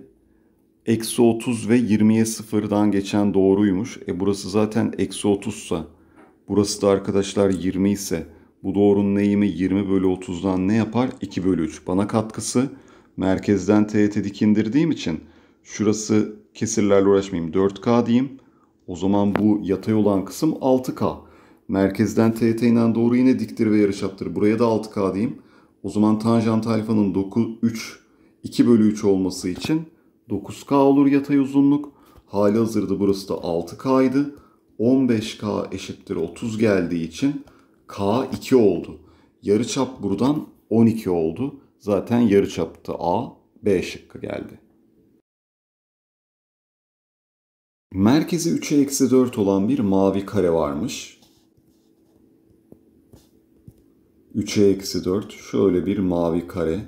eksi 30 ve 20'ye sıfırdan geçen doğruymuş. E burası zaten eksi 30 sa burası da arkadaşlar 20 ise bu doğrunun eğimi 20 bölü 30'dan ne yapar? 2 bölü 3. Bana katkısı merkezden teğet dikindirdiğim için şurası kesirlerle uğraşmayayım 4K diyeyim. O zaman bu yatay olan kısım 6K. Merkezden teğet inen doğru yine diktir ve yarışaptır. Buraya da 6K diyeyim. O zaman tanjant alfanın 9, 3, 2 bölü 3 olması için 9K olur yatay uzunluk. Hali hazırda burası da 6K'ydı. 15K eşittir 30 geldiği için K 2 oldu. Yarıçap buradan 12 oldu. Zaten yarıçaptı A, B şıkkı geldi. Merkezi 3'e eksi 4 olan bir mavi kare varmış. 3'e eksi 4 şöyle bir mavi kare.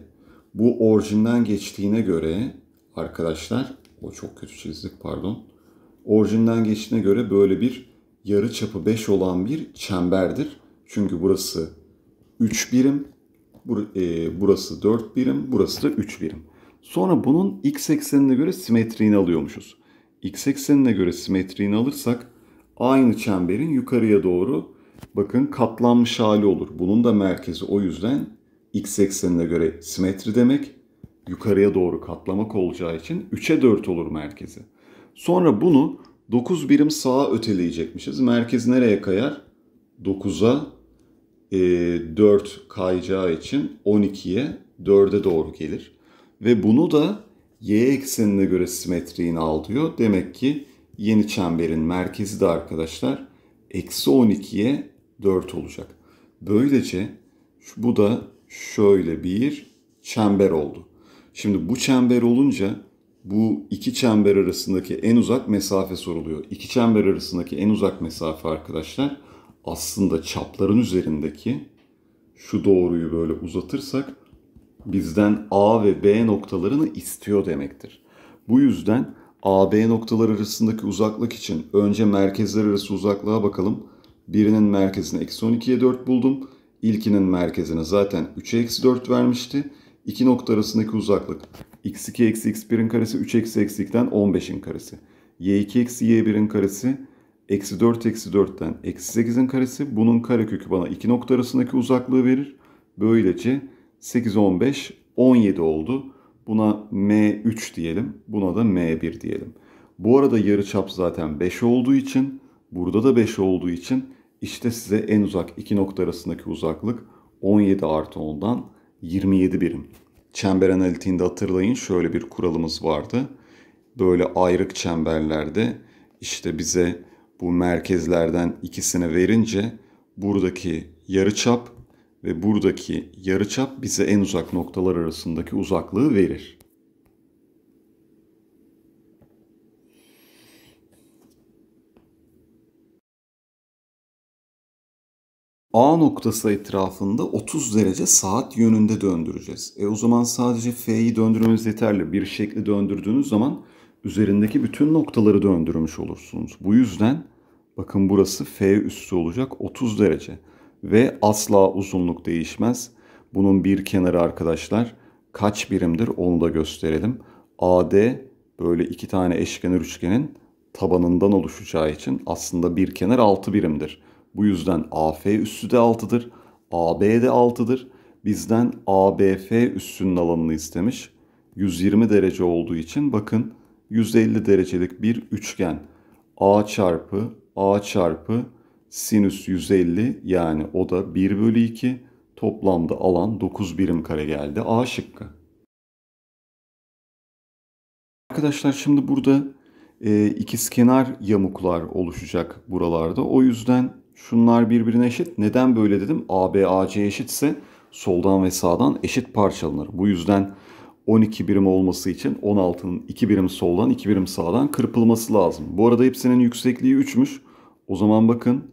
Bu orijinden geçtiğine göre arkadaşlar o çok kötü çizdik pardon. Orijinden geçtiğine göre böyle bir yarı çapı 5 olan bir çemberdir. Çünkü burası 3 birim, bur e, burası 4 birim, burası da 3 birim. Sonra bunun x eksenine göre simetriğini alıyormuşuz. x eksenine göre simetriğini alırsak aynı çemberin yukarıya doğru bakın katlanmış hali olur. Bunun da merkezi o yüzden x eksenine göre simetri demek yukarıya doğru katlamak olacağı için 3'e 4 olur merkezi. Sonra bunu 9 birim sağa öteleyecekmişiz. Merkez nereye kayar? 9'a e, 4 kayacağı için 12'ye 4'e doğru gelir. Ve bunu da y eksenine göre simetriğini alıyor Demek ki yeni çemberin merkezi de arkadaşlar eksi 12'ye 4 olacak. Böylece bu da şöyle bir çember oldu. Şimdi bu çember olunca bu iki çember arasındaki en uzak mesafe soruluyor. İki çember arasındaki en uzak mesafe arkadaşlar aslında çapların üzerindeki şu doğruyu böyle uzatırsak bizden A ve B noktalarını istiyor demektir. Bu yüzden AB noktalar arasındaki uzaklık için önce merkezler arası uzaklığa bakalım. Birinin merkezini eksi 12'ye 4 buldum. İlkinin merkezine zaten 3'e eksi 4 vermişti. İki nokta arasındaki uzaklık x2 eksi x1'in karesi 3 eksi eksi 2'den 15'in karesi. y2 eksi y1'in karesi Eksi 4 eksi 4'ten eksi 8'in karesi. Bunun karekökü bana iki nokta arasındaki uzaklığı verir. Böylece 8, 15, 17 oldu. Buna M3 diyelim. Buna da M1 diyelim. Bu arada yarı çap zaten 5 olduğu için, burada da 5 olduğu için işte size en uzak iki nokta arasındaki uzaklık 17 artı 10'dan 27 birim. Çember analitiğinde hatırlayın şöyle bir kuralımız vardı. Böyle ayrık çemberlerde işte bize bu merkezlerden ikisine verince buradaki yarıçap ve buradaki yarıçap bize en uzak noktalar arasındaki uzaklığı verir. A noktası etrafında 30 derece saat yönünde döndüreceğiz. E o zaman sadece F'yi döndürmemiz yeterli. Bir şekli döndürdüğünüz zaman üzerindeki bütün noktaları döndürmüş olursunuz. Bu yüzden bakın burası F üssü olacak 30 derece ve asla uzunluk değişmez. Bunun bir kenarı arkadaşlar kaç birimdir onu da gösterelim. AD böyle iki tane eşkenar üçgenin tabanından oluşacağı için aslında bir kenar 6 birimdir. Bu yüzden AF üssü de 6'dır. AB de 6'dır. Bizden ABF üssünün alanını istemiş. 120 derece olduğu için bakın 150 derecelik bir üçgen. A çarpı A çarpı sinüs 150 yani o da 1 bölü 2 toplamda alan 9 birim kare geldi. A şıkkı. Arkadaşlar şimdi burada e, ikizkenar yamuklar oluşacak buralarda. O yüzden şunlar birbirine eşit. Neden böyle dedim? AB AC eşitse soldan ve sağdan eşit parçalanır. Bu yüzden 12 birim olması için 16'nın 2 birim soldan 2 birim sağdan kırpılması lazım. Bu arada hepsinin yüksekliği 3'müş. O zaman bakın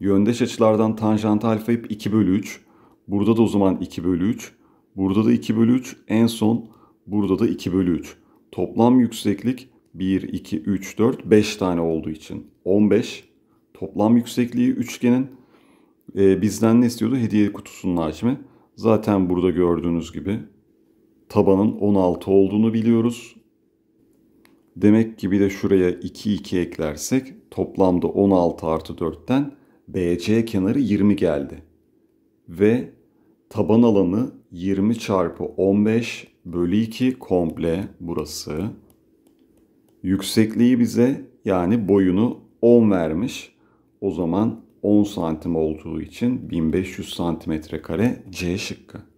yöndeş açılardan tanjant alfa hep 2 bölü 3. Burada da o zaman 2 bölü 3. Burada da 2 bölü 3. En son burada da 2 bölü 3. Toplam yükseklik 1, 2, 3, 4, 5 tane olduğu için 15. Toplam yüksekliği üçgenin e, bizden ne istiyordu? Hediye kutusunun hacmi. Zaten burada gördüğünüz gibi tabanın 16 olduğunu biliyoruz. Demek ki bir de şuraya 2 2 eklersek toplamda 16 artı 4'ten BC kenarı 20 geldi. Ve taban alanı 20 çarpı 15 bölü 2 komple burası. Yüksekliği bize yani boyunu 10 vermiş. O zaman 10 santim olduğu için 1500 santimetre kare C şıkkı.